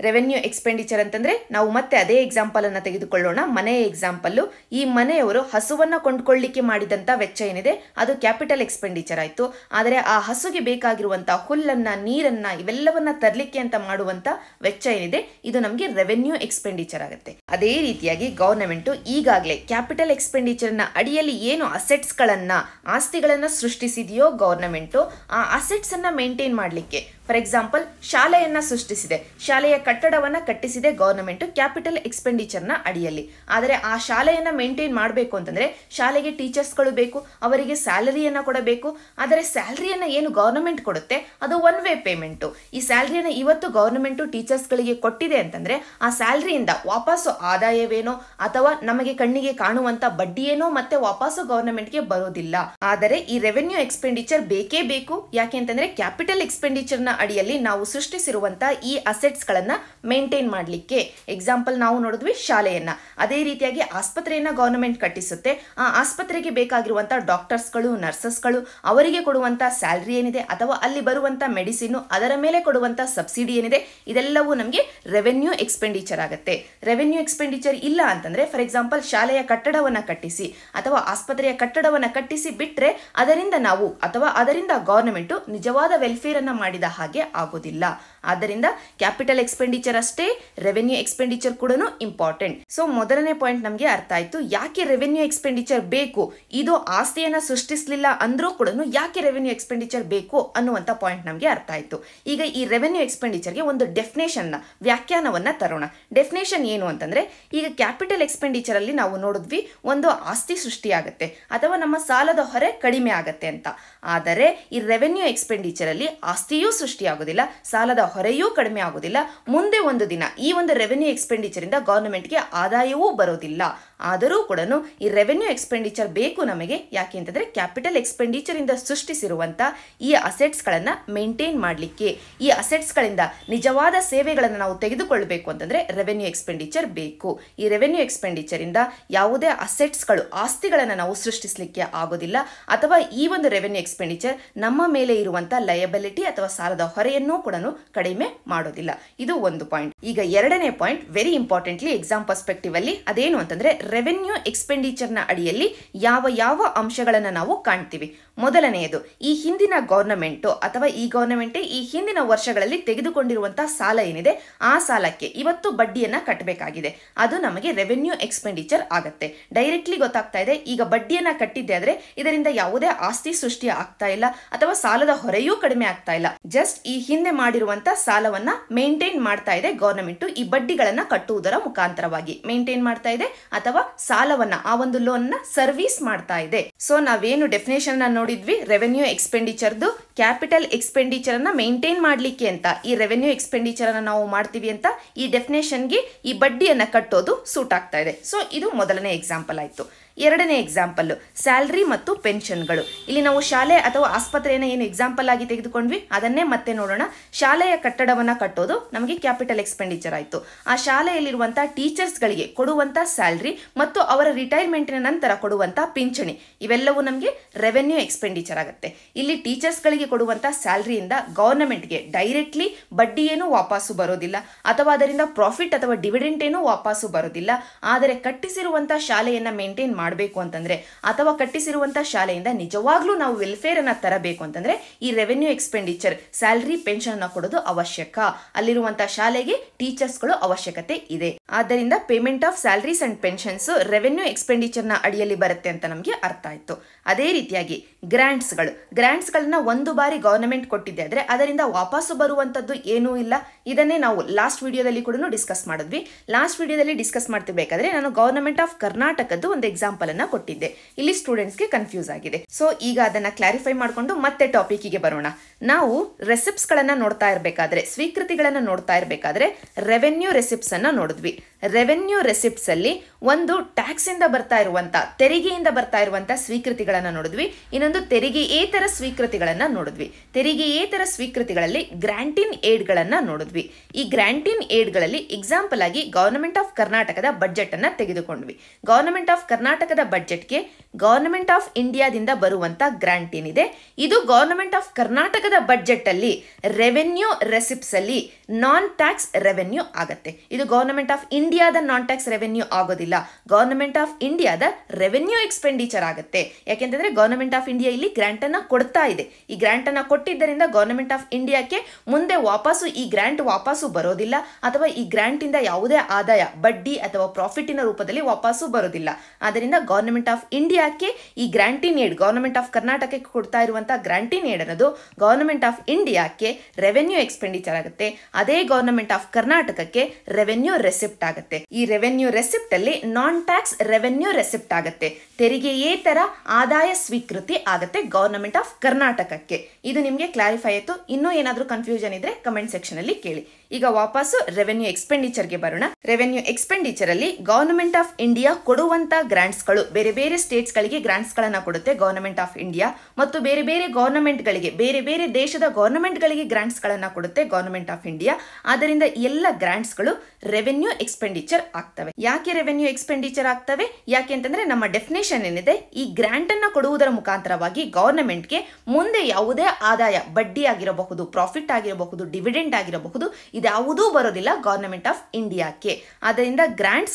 ರೆವೆನ್ಯೂ ಎಕ್ಸ್ಪೆಂಡಿಚರ್ ಅಂತಂದ್ರೆ ನಾವು ಮತ್ತೆ ಅದೇ ಅನ್ನ ತೆಗೆದುಕೊಳ್ಳೋಣ ಮನೆಯ ಎಕ್ಸಾಂಪಲ್ಲು ಈ ಮನೆಯವರು ಹಸುವನ್ನ ಕೊಂಡ್ಕೊಳ್ಳಿಕ್ಕೆ ಮಾಡಿದಂತ ವೆಚ್ಚ ಏನಿದೆ ಅದು ಕ್ಯಾಪಿಟಲ್ ಎಕ್ಸ್ಪೆಂಡಿಚರ್ ಆಯ್ತು ಆದರೆ ಆ ಹಸುಗೆ ಬೇಕಾಗಿರುವಂತ ಹುಲ್ಲನ್ನ ನೀರನ್ನ ಇವೆಲ್ಲವನ್ನ ತರಲಿಕ್ಕೆ ಅಂತ ಮಾಡುವಂತ ವೆಚ್ಚ ಏನಿದೆ ಇದು ನಮಗೆ ರೆವೆನ್ಯೂ ಎಕ್ಸ್ಪೆಂಡಿಚರ್ ಆಗುತ್ತೆ ಅದೇ ರೀತಿಯಾಗಿ ಗವರ್ನಮೆಂಟ್ ಈಗಾಗಲೇ ಕ್ಯಾಪಿಟಲ್ ಎಕ್ಸ್ಪೆಂಡಿಚರ್ನ ಅಡಿಯಲ್ಲಿ ಏನು ಅಸೆಟ್ಸ್ಗಳನ್ನು ಆಸ್ತಿಗಳನ್ನ ಸೃಷ್ಟಿಸಿದೆಯೋ ಗವರ್ನಮೆಂಟ್ ಆ ಅನ್ನ ಮೇಂಟೈನ್ ಮಾಡಲಿಕ್ಕೆ ಫಾರ್ ಎಕ್ಸಾಂಪಲ್ ಶಾಲೆಯನ್ನ ಸೃಷ್ಟಿಸಿದೆ ಶಾಲೆಯ ಕಟ್ಟಡವನ್ನ ಕಟ್ಟಿಸಿದೆ ಗವರ್ನಮೆಂಟ್ ಕ್ಯಾಪಿಟಲ್ ಎಕ್ಸ್ಪೆಂಡಿಚರ್ನ ಅಡಿಯಲ್ಲಿ ಆದರೆ ಆ ಶಾಲೆಯನ್ನ ಮೇಂಟೈನ್ ಮಾಡಬೇಕು ಅಂತಂದ್ರೆ ಶಾಲೆಗೆ ಟೀಚರ್ಸ್ಗಳು ಬೇಕು ಅವರಿಗೆ ಸ್ಯಾಲರಿಯನ್ನ ಕೊಡಬೇಕು ಆದರೆ ಸ್ಯಾಲರಿಯನ್ನ ಏನು ಗವರ್ನಮೆಂಟ್ ಕೊಡುತ್ತೆ ಅದು ಒನ್ ವೇ ಪೇಮೆಂಟ್ ಈ ಸ್ಯಾಲರಿಯನ್ನ ಇವತ್ತು ಟೀಚರ್ಸ್ ಟೀಚರ್ಸ್ಗಳಿಗೆ ಕೊಟ್ಟಿದೆ ಅಂತಂದ್ರೆ ಆ ಸ್ಯಾಲರಿಯಿಂದ ವಾಪಸ್ ಆದಾಯವೇನೋ ಅಥವಾ ನಮಗೆ ಕಣ್ಣಿಗೆ ಕಾಣುವಂತ ಬಡ್ಡಿಯೇನೋ ಮತ್ತೆ ವಾಪಸ್ಸು ಗೆ ಬರೋದಿಲ್ಲ ಆದರೆ ಈ ರೆವೆನ್ಯೂ ಎಕ್ಸ್ಪೆಂಡಿಚರ್ ಬೇಕೇ ಬೇಕು ಯಾಕೆ ಅಂತಂದ್ರೆ ಕ್ಯಾಪಿಟಲ್ ಎಕ್ಸ್ಪೆಂಡಿಚರ್ನ ಅಡಿಯಲ್ಲಿ ನಾವು ಸೃಷ್ಟಿಸಿರುವಂತಹ ಈ ಗಳನ್ನು ಮೇಂಟೈನ್ ಮಾಡಲಿಕ್ಕೆ ಎಕ್ಸಾಂಪಲ್ ನಾವು ನೋಡಿದ್ವಿ ಶಾಲೆಯನ್ನ ಅದೇ ರೀತಿಯಾಗಿ ಆಸ್ಪತ್ರೆಯನ್ನು ಗೌರ್ಮೆಂಟ್ ಕಟ್ಟಿಸುತ್ತೆ ಆ ಆಸ್ಪತ್ರೆಗೆ ಬೇಕಾಗಿರುವಂಥ ಡಾಕ್ಟರ್ಸ್ಗಳು ನರ್ಸಸ್ಗಳು ಅವರಿಗೆ ಕೊಡುವಂತಹ ಸ್ಯಾಲ್ರಿ ಏನಿದೆ ಅಥವಾ ಅಲ್ಲಿ ಬರುವಂತಹ ಮೆಡಿಸಿನ್ ಅದರ ಮೇಲೆ ಕೊಡುವಂತಹ ಸಬ್ಸಿಡಿ ಏನಿದೆ ಇದೆಲ್ಲವೂ ನಮಗೆ ರೆವೆನ್ಯೂ ಎಕ್ಸ್ಪೆಂಡಿಚರ್ ಆಗುತ್ತೆ ರೆವೆನ್ಯೂ ಎಕ್ಸ್ಪೆಂಡಿಚರ್ ಇಲ್ಲ ಅಂತಂದ್ರೆ ಫಾರ್ ಎಕ್ಸಾಂಪಲ್ ಶಾಲೆಯ ಕಟ್ಟಡವನ್ನು ಕಟ್ಟಿಸಿ ಅಥವಾ ಆಸ್ಪತ್ರೆಯ ಕಟ್ಟಡವನ್ನು ಕಟ್ಟಿಸಿ ಬಿಟ್ಟರೆ ಅದರಿಂದ ನಾವು ಅಥವಾ ಅದರಿಂದ ಗೌರ್ಮೆಂಟು ನಿಜವಾದ ವೆಲ್ಫೇರ್ ಅನ್ನ ಮಾಡಿದ ಹಾಗೆ ಆಗೋದಿಲ್ಲ ಆದ್ದರಿಂದ ಕ್ಯಾಪಿಟಲ್ ಎಕ್ಸ್ಪೆಂಡಿಚರ್ ಅಷ್ಟೇ ರೆವೆನ್ಯೂ ಎಕ್ಸ್ಪೆಂಡಿಚರ್ ಕೂಡ ಇಂಪಾರ್ಟೆಂಟ್ ಸೊ ಮೊದಲನೇ ಪಾಯಿಂಟ್ ನಮಗೆ ಅರ್ಥ ಆಯಿತು ಯಾಕೆ ರೆವೆನ್ಯೂ ಎಕ್ಸ್ಪೆಂಡಿಚರ್ ಬೇಕು ಇದು ಆಸ್ತಿಯನ್ನು ಸೃಷ್ಟಿಸಲಿಲ್ಲ ಅಂದ್ರೂ ಕೂಡ ಯಾಕೆ ರೆವೆನ್ಯೂ ಎಕ್ಸ್ಪೆಂಡಿಚರ್ ಬೇಕು ಅನ್ನುವಂಥ ಪಾಯಿಂಟ್ ನಮಗೆ ಅರ್ಥ ಆಯಿತು ಈಗ ಈ ರೆವೆನ್ಯೂ ಎಕ್ಸ್ಪೆಂಡಿಚರ್ಗೆ ಒಂದು ಡೆಫಿನೇಷನ್ನ ವ್ಯಾಖ್ಯಾನವನ್ನು ತರೋಣ ಡೆಫಿನೇಷನ್ ಏನು ಅಂತಂದರೆ ಈಗ ಕ್ಯಾಪಿಟಲ್ ಎಕ್ಸ್ಪೆಂಡಿಚರ್ ಅಲ್ಲಿ ನಾವು ನೋಡಿದ್ವಿ ಒಂದು ಆಸ್ತಿ ಸೃಷ್ಟಿಯಾಗುತ್ತೆ ಅಥವಾ ನಮ್ಮ ಸಾಲದ ಹೊರೆ ಕಡಿಮೆ ಆಗುತ್ತೆ ಅಂತ ಆದರೆ ಈ ರೆವೆನ್ಯೂ ಎಕ್ಸ್ಪೆಂಡಿಚರ್ ಅಲ್ಲಿ ಆಸ್ತಿಯೂ ಸೃಷ್ಟಿಯಾಗೋದಿಲ್ಲ ಸಾಲದ ಹೊರೆಯೂ ಕಡಿಮೆ ಆಗೋದಿಲ್ಲ ಮುಂದೆ ಒಂದು ದಿನ ಈ ಒಂದು ರೆವೆನ್ಯೂ ಎಕ್ಸ್ಪೆಂಡಿಚರ್ ಇಂದ ಗೆ ಆದಾಯವೂ ಬರೋದಿಲ್ಲ ಆದರೂ ಕೂಡ ಈ ರೆವೆನ್ಯೂ ಎಕ್ಸ್ಪೆಂಡಿಚರ್ ಬೇಕು ನಮಗೆ ಯಾಕೆ ಅಂತಂದರೆ ಕ್ಯಾಪಿಟಲ್ ಎಕ್ಸ್ಪೆಂಡಿಚರ್ ಇಂದ ಸೃಷ್ಟಿಸಿರುವಂಥ ಈ ಗಳನ್ನ ಮೇಂಟೈನ್ ಮಾಡಲಿಕ್ಕೆ ಈ ಗಳಿಂದ ನಿಜವಾದ ಸೇವೆಗಳನ್ನು ನಾವು ತೆಗೆದುಕೊಳ್ಳಬೇಕು ಅಂತಂದರೆ ರೆವೆನ್ಯೂ ಎಕ್ಸ್ಪೆಂಡಿಚರ್ ಬೇಕು ಈ ರೆವೆನ್ಯೂ ಎಕ್ಸ್ಪೆಂಡಿಚರ್ ಇಂದ ಯಾವುದೇ ಅಸೆಟ್ಸ್ಗಳು ಆಸ್ತಿಗಳನ್ನು ನಾವು ಸೃಷ್ಟಿಸಲಿಕ್ಕೆ ಆಗೋದಿಲ್ಲ ಅಥವಾ ಈ ಒಂದು ರೆವೆನ್ಯೂ ಎಕ್ಸ್ಪೆಂಡಿಚರ್ ನಮ್ಮ ಮೇಲೆ ಇರುವಂತಹ ಲಯಬಿಲಿಟಿ ಅಥವಾ ಸಾಲದ ಹೊರೆಯನ್ನು ಕೂಡ ಕಡಿಮೆ ಮಾಡೋದಿಲ್ಲ ಇದು ಒಂದು ಪಾಯಿಂಟ್ ಈಗ ಎರಡನೇ point very importantly exam perspective ಅಲ್ಲಿ ಅದೇನು ಅಂತಂದ್ರೆ ರೆವೆನ್ಯೂ ಎಕ್ಸ್ಪೆಂಡಿಚರ್ನ ಅಡಿಯಲ್ಲಿ ಯಾವ ಯಾವ ಅಂಶಗಳನ್ನು ನಾವು ಕಾಣ್ತೀವಿ ಮೊದಲನೆಯದು ಈ ಹಿಂದಿನ ಗವರ್ನಮೆಂಟ್ ಅಥವಾ ಈ ಗವರ್ನಮೆಂಟ್ ಈ ಹಿಂದಿನ ವರ್ಷಗಳಲ್ಲಿ ತೆಗೆದುಕೊಂಡಿರುವಂತಹ ಸಾಲ ಏನಿದೆ ಆ ಸಾಲಕ್ಕೆ ಇವತ್ತು ಬಡ್ಡಿಯನ್ನ ಕಟ್ಟಬೇಕಾಗಿದೆ ಅದು ನಮಗೆ ರೆವೆನ್ಯೂ ಎಕ್ಸ್ಪೆಂಡಿಚರ್ ಆಗುತ್ತೆ ಡೈರೆಕ್ಟ್ಲಿ ಗೊತ್ತಾಗ್ತಾ ಇದೆ ಈಗ ಬಡ್ಡಿಯನ್ನ ಕಟ್ಟಿದ್ದೆ ಆದ್ರೆ ಇದರಿಂದ ಯಾವುದೇ ಆಸ್ತಿ ಸೃಷ್ಟಿ ಆಗ್ತಾ ಇಲ್ಲ ಅಥವಾ ಸಾಲದ ಹೊರೆಯೂ ಕಡಿಮೆ ಆಗ್ತಾ ಇಲ್ಲ ಜಸ್ಟ್ ಈ ಹಿಂದೆ ಮಾಡಿರುವಂತಹ ಸಾಲವನ್ನ ಮೇಂಟೈನ್ ಮಾಡ್ತಾ ಇದೆ ಗವರ್ನಮೆಂಟ್ ಈ ಬಡ್ಡಿಗಳನ್ನ ಕಟ್ಟುವುದರ ಮುಖಾಂತರವಾಗಿ ಮೇಂಟೈನ್ ಮಾಡ್ತಾ ಇದೆ ಅಥವಾ ಸಾಲವನ್ನ ಆ ಒಂದು ಲೋನ್ ನ ಸರ್ವಿಸ್ ಮಾಡ್ತಾ ಇದೆ ಸೊ ನಾವೇನು ಡೆಫಿನೇಷನ್ ನೋಡಿ ನೋಡಿದ್ವಿ ರೆವೆನ್ಯೂ ಎಕ್ಸ್ಪೆಂಡಿಚರ್ದು ಕ್ಯಾಪಿಟಲ್ ಎಕ್ಸ್ಪೆಂಡಿಚರ್ ಅನ್ನ ಮೇಂಟೈನ್ ಮಾಡಲಿಕ್ಕೆ ಅಂತ ಈ ರೆವೆನ್ಯೂ ಎಕ್ಸ್ಪೆಂಡಿಚರ್ ಅನ್ನ ನಾವು ಮಾಡ್ತೀವಿ ಅಂತ ಈ ಡೆಫಿನೇಷನ್ಗೆ ಈ ಬಡ್ಡಿಯನ್ನ ಕಟ್ಟೋದು ಸೂಟ್ ಆಗ್ತಾ ಇದೆ ಸೊ ಇದು ಮೊದಲನೇ ಎಕ್ಸಾಂಪಲ್ ಆಯಿತು ಎರಡನೇ ಎಕ್ಸಾಂಪಲ್ ಸ್ಯಾಲ್ರಿ ಮತ್ತು ಪೆನ್ಷನ್ಗಳು ಇಲ್ಲಿ ನಾವು ಶಾಲೆ ಅಥವಾ ಆಸ್ಪತ್ರೆಯನ್ನು ಏನು ಎಕ್ಸಾಂಪಲ್ ಆಗಿ ತೆಗೆದುಕೊಂಡ್ವಿ ಅದನ್ನೇ ಮತ್ತೆ ನೋಡೋಣ ಶಾಲೆಯ ಕಟ್ಟಡವನ್ನು ಕಟ್ಟೋದು ನಮಗೆ ಕ್ಯಾಪಿಟಲ್ ಎಕ್ಸ್ಪೆಂಡಿಚರ್ ಆಯಿತು ಆ ಶಾಲೆಯಲ್ಲಿರುವಂಥ ಟೀಚರ್ಸ್ಗಳಿಗೆ ಕೊಡುವಂಥ ಸ್ಯಾಲ್ರಿ ಮತ್ತು ಅವರ ರಿಟೈರ್ಮೆಂಟಿನ ನಂತರ ಕೊಡುವಂತಹ ಪಿಂಚಣಿ ಇವೆಲ್ಲವೂ ನಮಗೆ ರೆವೆನ್ಯೂ ಎಕ್ಸ್ಪೆಂಡಿಚರ್ ಆಗುತ್ತೆ ಇಲ್ಲಿ ಟೀಚರ್ಸ್ಗಳಿಗೆ ಕೊಡುವಂತಹ ಸ್ಯಾಲ್ರಿಯಿಂದ ಗೌರ್ಮೆಂಟ್ಗೆ ಡೈರೆಕ್ಟ್ಲಿ ಬಡ್ಡಿ ಏನು ವಾಪಸ್ಸು ಬರೋದಿಲ್ಲ ಅಥವಾ ಅದರಿಂದ ಪ್ರಾಫಿಟ್ ಅಥವಾ ಡಿವಿಡೆಂಟ್ ಏನೂ ವಾಪಸ್ಸು ಬರೋದಿಲ್ಲ ಆದರೆ ಕಟ್ಟಿಸಿರುವಂತಹ ಶಾಲೆಯನ್ನು ಮೇಂಟೈನ್ ಮಾಡಿ ಮಾಡಬೇಕು ಅಂತಂದರೆ ಅಥವಾ ಕಟ್ಟಿಸಿರುವಂಥ ಶಾಲೆಯಿಂದ ನಿಜವಾಗ್ಲೂ ನಾವು ವೆಲ್ಫೇರನ್ನು ತರಬೇಕು ಅಂತಂದ್ರೆ ಈ ರೆವೆನ್ಯೂ ಎಕ್ಸ್ಪೆಂಡಿಚರ್ ಸ್ಯಾಲ್ರಿ ಪೆನ್ಷನ್ನ ಕೊಡೋದು ಅವಶ್ಯಕ ಅಲ್ಲಿರುವಂಥ ಶಾಲೆಗೆ ಟೀಚರ್ಸ್ ಗಳು ಅವಶ್ಯಕತೆ ಇದೆ ಆದ್ದರಿಂದ payment of salaries and pensions revenue expenditure ನ ಅಡಿಯಲ್ಲಿ ಬರುತ್ತೆ ಅಂತ ನಮಗೆ ಅರ್ಥ ಆಯಿತು ಅದೇ ರೀತಿಯಾಗಿ ಗಳು ಗ್ರ್ಯಾಂಟ್ಸ್ಗಳು ಗ್ರ್ಯಾಂಟ್ಸ್ಗಳನ್ನ ಒಂದು ಬಾರಿ ಗವರ್ನಮೆಂಟ್ ಕೊಟ್ಟಿದ್ದೆ ಆದರೆ ಅದರಿಂದ ವಾಪಸ್ಸು ಬರುವಂತದ್ದು ಏನೂ ಇಲ್ಲ ಇದನ್ನೇ ನಾವು ಲಾಸ್ಟ್ ವಿಡಿಯೋದಲ್ಲಿ ಕೂಡ ಡಿಸ್ಕಸ್ ಮಾಡಿದ್ವಿ ಲಾಸ್ಟ್ ವಿಡಿಯೋದಲ್ಲಿ ಡಿಸ್ಕಸ್ ಮಾಡ್ತಿರ್ಬೇಕಾದ್ರೆ ನಾನು ಗವರ್ನಮೆಂಟ್ ಆಫ್ ಕರ್ನಾಟಕದ ಒಂದು ಎಕ್ಸಾಂಪಲ್ ಎಕ್ಸಾಂಪಲ್ ಅನ್ನ ಕೊಟ್ಟಿದ್ದೆ ಇಲ್ಲಿ ಗೆ ಕನ್ಫ್ಯೂಸ್ ಆಗಿದೆ ಸೊ ಈಗ ಅದನ್ನ ಕ್ಲಾರಿಫೈ ಮಾಡಿಕೊಂಡು ಮತ್ತೆ ಗೆ ಬರೋಣ ನಾವು ರೆಸಿಪ್ಸ್ ಗಳನ್ನ ನೋಡ್ತಾ ಇರಬೇಕಾದ್ರೆ ಸ್ವೀಕೃತಿಗಳನ್ನ ನೋಡ್ತಾ ಇರಬೇಕಾದ್ರೆ ರೆವೆನ್ಯೂ ರೆಸಿಪ್ಸ್ ಅನ್ನ ನೋಡಿದ್ವಿ ರೆವೆನ್ಯೂ ರೆಸಿಪ್ಟ್ಸ್ ಅಲ್ಲಿ ಒಂದು ಟ್ಯಾಕ್ಸ್ ಇಂದ ಬರ್ತಾ ಇರುವಂತ ತೆರಿಗೆಯಿಂದ ಬರ್ತಾ ಇರುವಂತ ಸ್ವೀಕೃತಿಗಳನ್ನ ನೋಡಿದ್ವಿ ಇನ್ನೊಂದು ತೆರಿಗೆಯೇತರ ಸ್ವೀಕೃತಿಗಳನ್ನ ನೋಡಿದ್ವಿ ತೆರಿಗೆಯೇತರ ಸ್ವೀಕೃತಿಗಳಲ್ಲಿ ಗ್ರಾಂಟಿನ್ ಗಳನ್ನ ನೋಡಿದ್ವಿ ಈ ಗ್ರಾಂಟಿನ್ ಗಳಲ್ಲಿ ಎಕ್ಸಾಂಪಲ್ ಆಗಿ ಗವರ್ನಮೆಂಟ್ ಆಫ್ ಕರ್ನಾಟಕದ ಬಜೆಟ್ ಅನ್ನ ತೆಗೆದುಕೊಂಡ್ವಿ ಗವರ್ನಮೆಂಟ್ ಆಫ್ ಕರ್ನಾಟಕ ಕರ್ನಾಟಕದ ಬಜೆಟ್ಗೆ ಗವರ್ನಮೆಂಟ್ ಆಫ್ ಇಂಡಿಯಾದಿಂದ ಬರುವಂತ ಗ್ರಾಂಟ್ ಏನಿದೆ ಇದು ಗವರ್ನಮೆಂಟ್ ಆಫ್ ಕರ್ನಾಟಕದ ಬಜೆಟ್ ಅಲ್ಲಿ ರೆವೆನ್ಯೂ ರೆಸಿಪ್ಸ್ ಅಲ್ಲಿ ನಾನ್ ಟ್ಯಾಕ್ಸ್ ರೆವೆನ್ಯೂ ಆಗುತ್ತೆ ಇದು ಗವರ್ನಮೆಂಟ್ ಆಫ್ ಇಂಡಿಯಾದ ನಾನ್ ಟ್ಯಾಕ್ಸ್ ರೆವೆನ್ಯೂ ಆಗೋದಿಲ್ಲ ಗವರ್ನಮೆಂಟ್ ಆಫ್ ಇಂಡಿಯಾದ ರೆವೆನ್ಯೂ ಎಕ್ಸ್ಪೆಂಡಿಚರ್ ಆಗುತ್ತೆ ಯಾಕೆಂತಂದ್ರೆ ಗವರ್ನಮೆಂಟ್ ಆಫ್ ಇಂಡಿಯಾ ಇಲ್ಲಿ ಗ್ರಾಂಟ್ ಅನ್ನ ಕೊಡ್ತಾ ಇದೆ ಈ ಗ್ರಾಂಟ್ ಅನ್ನ ಕೊಟ್ಟಿದ್ದರಿಂದ ಗವರ್ನಮೆಂಟ್ ಆಫ್ ಇಂಡಿಯಾಕ್ಕೆ ಮುಂದೆ ವಾಪಸ್ಸು ಈ ಗ್ರಾಂಟ್ ವಾಪಸ್ಸು ಬರೋದಿಲ್ಲ ಅಥವಾ ಈ ಗ್ರಾಂಟ್ ಇಂದ ಯಾವುದೇ ಆದಾಯ ಬಡ್ಡಿ ಅಥವಾ ಪ್ರಾಫಿಟಿನ ರೂಪದಲ್ಲಿ ವಾಪಸ್ಸು ಬರೋದಿಲ್ಲ ಆದ್ದರಿಂದ ಅದರಿಂದ ಗೌರ್ಮೆಂಟ್ ಆಫ್ ಇಂಡಿಯಾಕ್ಕೆ ಈ ಗ್ರಾಂಟಿ ಏಡ್ ಗೌರ್ಮೆಂಟ್ ಆಫ್ ಕರ್ನಾಟಕಕ್ಕೆ ಕೊಡ್ತಾ ಇರುವಂಥ ಗ್ರಾಂಟಿನ್ ಏಡ್ ಅನ್ನೋದು ಗೌರ್ಮೆಂಟ್ ಆಫ್ ಇಂಡಿಯಾಕ್ಕೆ ರೆವೆನ್ಯೂ ಎಕ್ಸ್ಪೆಂಡಿಚರ್ ಆಗುತ್ತೆ ಅದೇ ಗೌರ್ಮೆಂಟ್ ಆಫ್ ಕರ್ನಾಟಕಕ್ಕೆ ರೆವೆನ್ಯೂ ರೆಸಿಪ್ಟ್ ಆಗುತ್ತೆ ಈ ರೆವೆನ್ಯೂ ರೆಸಿಪ್ಟ್ ಅಲ್ಲಿ ನಾನ್ ಟ್ಯಾಕ್ಸ್ ರೆವೆನ್ಯೂ ರೆಸಿಪ್ಟ್ ಆಗುತ್ತೆ ತೆರಿಗೆ ತರ ಆದಾಯ ಸ್ವೀಕೃತಿ ಆಗುತ್ತೆ ಗೌರ್ಮೆಂಟ್ ಆಫ್ ಕರ್ನಾಟಕಕ್ಕೆ ಇದು ನಿಮಗೆ ಕ್ಲಾರಿಫೈ ಆಯಿತು ಇನ್ನೂ ಏನಾದರೂ ಕನ್ಫ್ಯೂಷನ್ ಇದ್ರೆ ಕಮೆಂಟ್ ಸೆಕ್ಷನ್ ಅಲ್ಲಿ ಕೇಳಿ ಈಗ ವಾಪಸ್ ರೆವೆನ್ಯೂ ಎಕ್ಸ್ಪೆಂಡಿಚರ್ಗೆ ಬರೋಣ ರೆವೆನ್ಯೂ ಎಕ್ಸ್ಪೆಂಡಿಚರ್ ಅಲ್ಲಿ ಗೌರ್ಮೆಂಟ್ ಆಫ್ ಇಂಡಿಯಾ ಕೊಡುವಂತ ಗ್ರಾಂಟ್ ಬೇರೆ ಬೇರೆ ಬೇರೆ ಗ್ರಾಂಟ್ಸ್ ಗಳನ್ನ ಕೊಡುತ್ತೆ ಗೌರ್ಮೆಂಟ್ ಆಫ್ ಇಂಡಿಯಾ ಮತ್ತು ಬೇರೆ ಬೇರೆ ಗಳಿಗೆ ಬೇರೆ ಬೇರೆ ದೇಶದ ಗ್ರಾಂಟ್ಸ್ ಗಳನ್ನ ಕೊಡುತ್ತೆ ಗೌರ್ಮೆಂಟ್ ಆಫ್ ಇಂಡಿಯಾ ಆದ್ದರಿಂದ ಎಲ್ಲ ಗಳು ರೆವೆನ್ಯೂ ಎಕ್ಸ್ಪೆಂಡಿಚರ್ ಆಗ್ತವೆ ಯಾಕೆ ರೆವೆನ್ಯೂ ಎಕ್ಸ್ಪೆಂಡಿಚರ್ ಆಗ್ತವೆ ಯಾಕೆ ಅಂತಂದ್ರೆ ನಮ್ಮ ಡೆಫಿನೇಷನ್ ಏನಿದೆ ಈ ಗ್ರಾಂಟ್ ಅನ್ನ ಕೊಡುವುದರ ಮುಖಾಂತರವಾಗಿ ಗೌರ್ನಮೆಂಟ್ಗೆ ಮುಂದೆ ಯಾವುದೇ ಆದಾಯ ಬಡ್ಡಿ ಆಗಿರಬಹುದು ಪ್ರಾಫಿಟ್ ಆಗಿರಬಹುದು ಡಿವಿಡೆಂಡ್ ಆಗಿರಬಹುದು ಇದ್ಯಾವುದೂ ಬರೋದಿಲ್ಲ ಗೌರ್ನಮೆಂಟ್ ಆಫ್ ಇಂಡಿಯಾಕ್ಕೆ ಆದ್ದರಿಂದ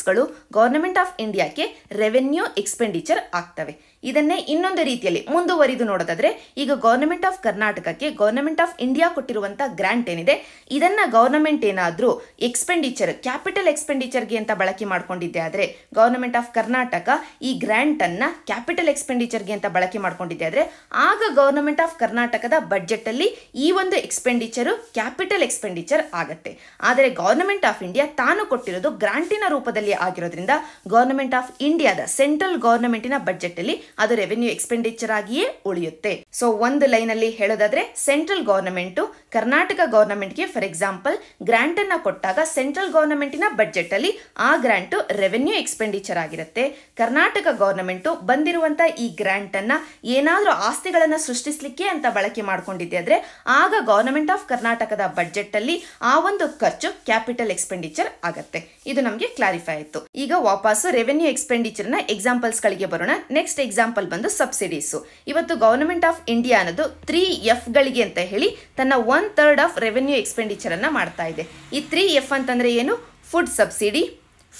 ಗಳು ಗೌರ್ನಮೆಂಟ್ ಆಫ್ ಇಂಡಿಯಾಕ್ಕೆ ರೆವೆನ್ಯೂ ರೆವಿನ್ಯೂ ಎಕ್ಸ್ಪೆಂಡಿಚರ್ ಆಗ್ತವೆ ಇದನ್ನೇ ಇನ್ನೊಂದು ರೀತಿಯಲ್ಲಿ ಮುಂದುವರಿದು ನೋಡೋದಾದ್ರೆ ಈಗ ಗವರ್ನಮೆಂಟ್ ಆಫ್ ಕರ್ನಾಟಕಕ್ಕೆ ಗವರ್ನಮೆಂಟ್ ಆಫ್ ಇಂಡಿಯಾ ಕೊಟ್ಟಿರುವಂತಹ ಗ್ರಾಂಟ್ ಏನಿದೆ ಇದನ್ನ ಗವರ್ನಮೆಂಟ್ ಏನಾದರೂ ಎಕ್ಸ್ಪೆಂಡಿಚರ್ ಕ್ಯಾಪಿಟಲ್ ಎಕ್ಸ್ಪೆಂಡಿಚರ್ಗೆ ಅಂತ ಬಳಕೆ ಮಾಡ್ಕೊಂಡಿದ್ದೆ ಆದರೆ ಗವರ್ನಮೆಂಟ್ ಆಫ್ ಕರ್ನಾಟಕ ಈ ಗ್ರಾಂಟ್ ಅನ್ನ ಕ್ಯಾಪಿಟಲ್ ಎಕ್ಸ್ಪೆಂಡಿಚರ್ಗೆ ಅಂತ ಬಳಕೆ ಮಾಡ್ಕೊಂಡಿದ್ದೆ ಆದರೆ ಆಗ ಗವರ್ನಮೆಂಟ್ ಆಫ್ ಕರ್ನಾಟಕದ ಬಜೆಟ್ ಅಲ್ಲಿ ಈ ಒಂದು ಎಕ್ಸ್ಪೆಂಡಿಚರು ಕ್ಯಾಪಿಟಲ್ ಎಕ್ಸ್ಪೆಂಡಿಚರ್ ಆಗತ್ತೆ ಆದರೆ ಗವರ್ನಮೆಂಟ್ ಆಫ್ ಇಂಡಿಯಾ ತಾನು ಕೊಟ್ಟಿರೋದು ಗ್ರಾಂಟಿನ ರೂಪದಲ್ಲಿ ಆಗಿರೋದ್ರಿಂದ ಗವರ್ನಮೆಂಟ್ ಆಫ್ ಇಂಡಿಯಾದ ಸೆಂಟ್ರಲ್ ಗೌರ್ನಮೆಂಟಿನ ಬಜೆಟ್ ಅಲ್ಲಿ ಅದು ರೆವೆನ್ಯೂ ಎಕ್ಸ್ಪೆಂಡಿಚರ್ ಆಗಿಯೇ ಉಳಿಯುತ್ತೆ ಸೊ ಒಂದು ಲೈನ್ ಅಲ್ಲಿ ಹೇಳೋದಾದ್ರೆ ಸೆಂಟ್ರಲ್ ಗವರ್ನಮೆಂಟ್ ಕರ್ನಾಟಕ ಗವರ್ನಮೆಂಟ್ ಗೆ ಫಾರ್ ಎಕ್ಸಾಂಪಲ್ ಗ್ರಾಂಟ್ ಅನ್ನ ಕೊಟ್ಟಾಗ ಸೆಂಟ್ರಲ್ ಗವರ್ನಮೆಂಟಿನ ಬಜೆಟ್ ಅಲ್ಲಿ ಆ ಗ್ರಾಂಟ್ ರೆವೆನ್ಯೂ ಎಕ್ಸ್ಪೆಂಡಿಚರ್ ಆಗಿರುತ್ತೆ ಕರ್ನಾಟಕ ಗವರ್ನಮೆಂಟ್ ಬಂದಿರುವಂತ ಈ ಗ್ರಾಂಟ್ ಅನ್ನ ಏನಾದರೂ ಆಸ್ತಿಗಳನ್ನ ಸೃಷ್ಟಿಸಲಿಕ್ಕೆ ಅಂತ ಬಳಕೆ ಮಾಡ್ಕೊಂಡಿದ್ದೆ ಆದ್ರೆ ಆಗ ಗವರ್ನಮೆಂಟ್ ಆಫ್ ಕರ್ನಾಟಕದ ಬಜೆಟ್ ಅಲ್ಲಿ ಆ ಒಂದು ಖರ್ಚು ಕ್ಯಾಪಿಟಲ್ ಎಕ್ಸ್ಪೆಂಡಿಚರ್ ಆಗತ್ತೆ ಇದು ನಮಗೆ ಕ್ಲಾರಿಫೈ ಆಯಿತು ಈಗ ವಾಪಸ್ ರೆವೆನ್ಯೂ ಎಕ್ಸ್ಪೆಂಡಿಚರ್ ನ ಎಕ್ಸಾಂಪಲ್ಸ್ ಗಳಿಗೆ ಬರೋಣ ನೆಕ್ಸ್ಟ್ ಎಕ್ಸಾಂಪಲ್ ಬಂದು ಸಬ್ಸಿಡೀಸು ಇವತ್ತು ಗೌರ್ಮೆಂಟ್ ಆಫ್ ಇಂಡಿಯಾ ಅನ್ನೋದು ತ್ರೀ ಎಫ್ಗಳಿಗೆ ಅಂತ ಹೇಳಿ ತನ್ನ ಒನ್ ಥರ್ಡ್ ಆಫ್ ರೆವೆನ್ಯೂ ಎಕ್ಸ್ಪೆಂಡಿಚರನ್ನು ಮಾಡ್ತಾ ಇದೆ ಈ ತ್ರೀ ಎಫ್ ಅಂತಂದರೆ ಏನು food subsidy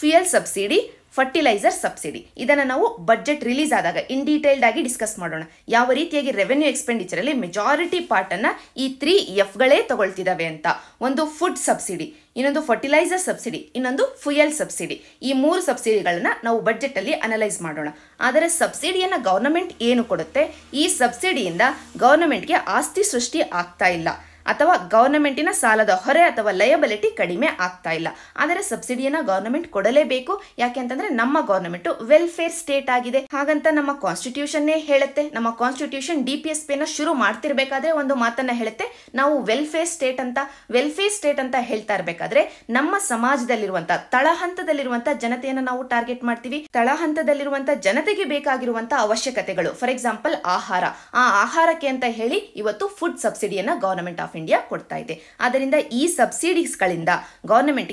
fuel subsidy fertiliser subsidy ಇದನ್ನು ನಾವು ಬಜೆಟ್ ರಿಲೀಸ್ ಆದಾಗ ಇನ್ ಡೀಟೇಲ್ಡ್ ಆಗಿ ಡಿಸ್ಕಸ್ ಮಾಡೋಣ ಯಾವ ರೀತಿಯಾಗಿ ರೆವೆನ್ಯೂ ಎಕ್ಸ್ಪೆಂಡಿಚರಲ್ಲಿ ಮೆಜಾರಿಟಿ ಪಾರ್ಟನ್ನು ಈ ತ್ರೀ ಎಫ್ಗಳೇ ತಗೊಳ್ತಿದ್ದಾವೆ ಅಂತ ಒಂದು ಫುಡ್ ಸಬ್ಸಿಡಿ ಇನ್ನೊಂದು ಫರ್ಟಿಲೈಸರ್ ಸಬ್ಸಿಡಿ ಇನ್ನೊಂದು ಫ್ಯೂಯಲ್ ಸಬ್ಸಿಡಿ ಈ ಮೂರು ಸಬ್ಸಿಡಿಗಳನ್ನ ನಾವು ಬಜೆಟ್ ಅಲ್ಲಿ ಅನಲೈಸ್ ಮಾಡೋಣ ಆದರೆ ಸಬ್ಸಿಡಿಯನ್ನು ಗವರ್ನಮೆಂಟ್ ಏನು ಕೊಡುತ್ತೆ ಈ ಸಬ್ಸಿಡಿಯಿಂದ ಗವರ್ನಮೆಂಟ್ಗೆ ಆಸ್ತಿ ಸೃಷ್ಟಿ ಆಗ್ತಾ ಇಲ್ಲ ಅಥವಾ ಗವರ್ನಮೆಂಟಿನ ಸಾಲದ ಹೊರೆ ಅಥವಾ ಲಯಬಿಲಿಟಿ ಕಡಿಮೆ ಆಗ್ತಾ ಇಲ್ಲ ಆದರೆ ಸಬ್ಸಿಡಿಯನ್ನು ಗವರ್ನಮೆಂಟ್ ಕೊಡಲೇಬೇಕು ಯಾಕೆ ಅಂತಂದ್ರೆ ನಮ್ಮ ಗವರ್ನಮೆಂಟ್ ವೆಲ್ಫೇರ್ ಸ್ಟೇಟ್ ಆಗಿದೆ ಹಾಗಂತ ನಮ್ಮ ಕಾನ್ಸ್ಟಿಟ್ಯೂಷನ್ನೇ ಹೇಳುತ್ತೆ ನಮ್ಮ constitution D P S P ಶುರು ಮಾಡ್ತಿರ್ಬೇಕಾದ್ರೆ ಒಂದು ಮಾತನ್ನ ಹೇಳುತ್ತೆ ನಾವು ವೆಲ್ಫೇರ್ ಸ್ಟೇಟ್ ಅಂತ ವೆಲ್ಫೇರ್ ಸ್ಟೇಟ್ ಅಂತ ಹೇಳ್ತಾ ಇರಬೇಕಾದ್ರೆ ನಮ್ಮ ಸಮಾಜದಲ್ಲಿರುವಂತಹ ತಳಹಂತದಲ್ಲಿರುವಂತಹ ಜನತೆಯನ್ನ ಜನತೆಯನ್ನು ನಾವು ಟಾರ್ಗೆಟ್ ಮಾಡ್ತೀವಿ ತಳಹಂತದಲ್ಲಿರುವಂತಹ ಜನತೆಗೆ ಬೇಕಾಗಿರುವಂತಹ ಅವಶ್ಯಕತೆಗಳು ಫಾರ್ ಎಕ್ಸಾಂಪಲ್ ಆಹಾರ ಆ ಆಹಾರಕ್ಕೆ ಅಂತ ಹೇಳಿ ಇವತ್ತು ಫುಡ್ ಸಬ್ಸಿಡಿಯನ್ನ ಗವರ್ನಮೆಂಟ್ ಆಫ್ ಇಂಡಿಯಾ ಕೊಡ್ತಾ ಇದೆ ಆದ್ದರಿಂದ ಈ ಸಬ್ಸಿಡೀಸ್ಗಳಿಂದ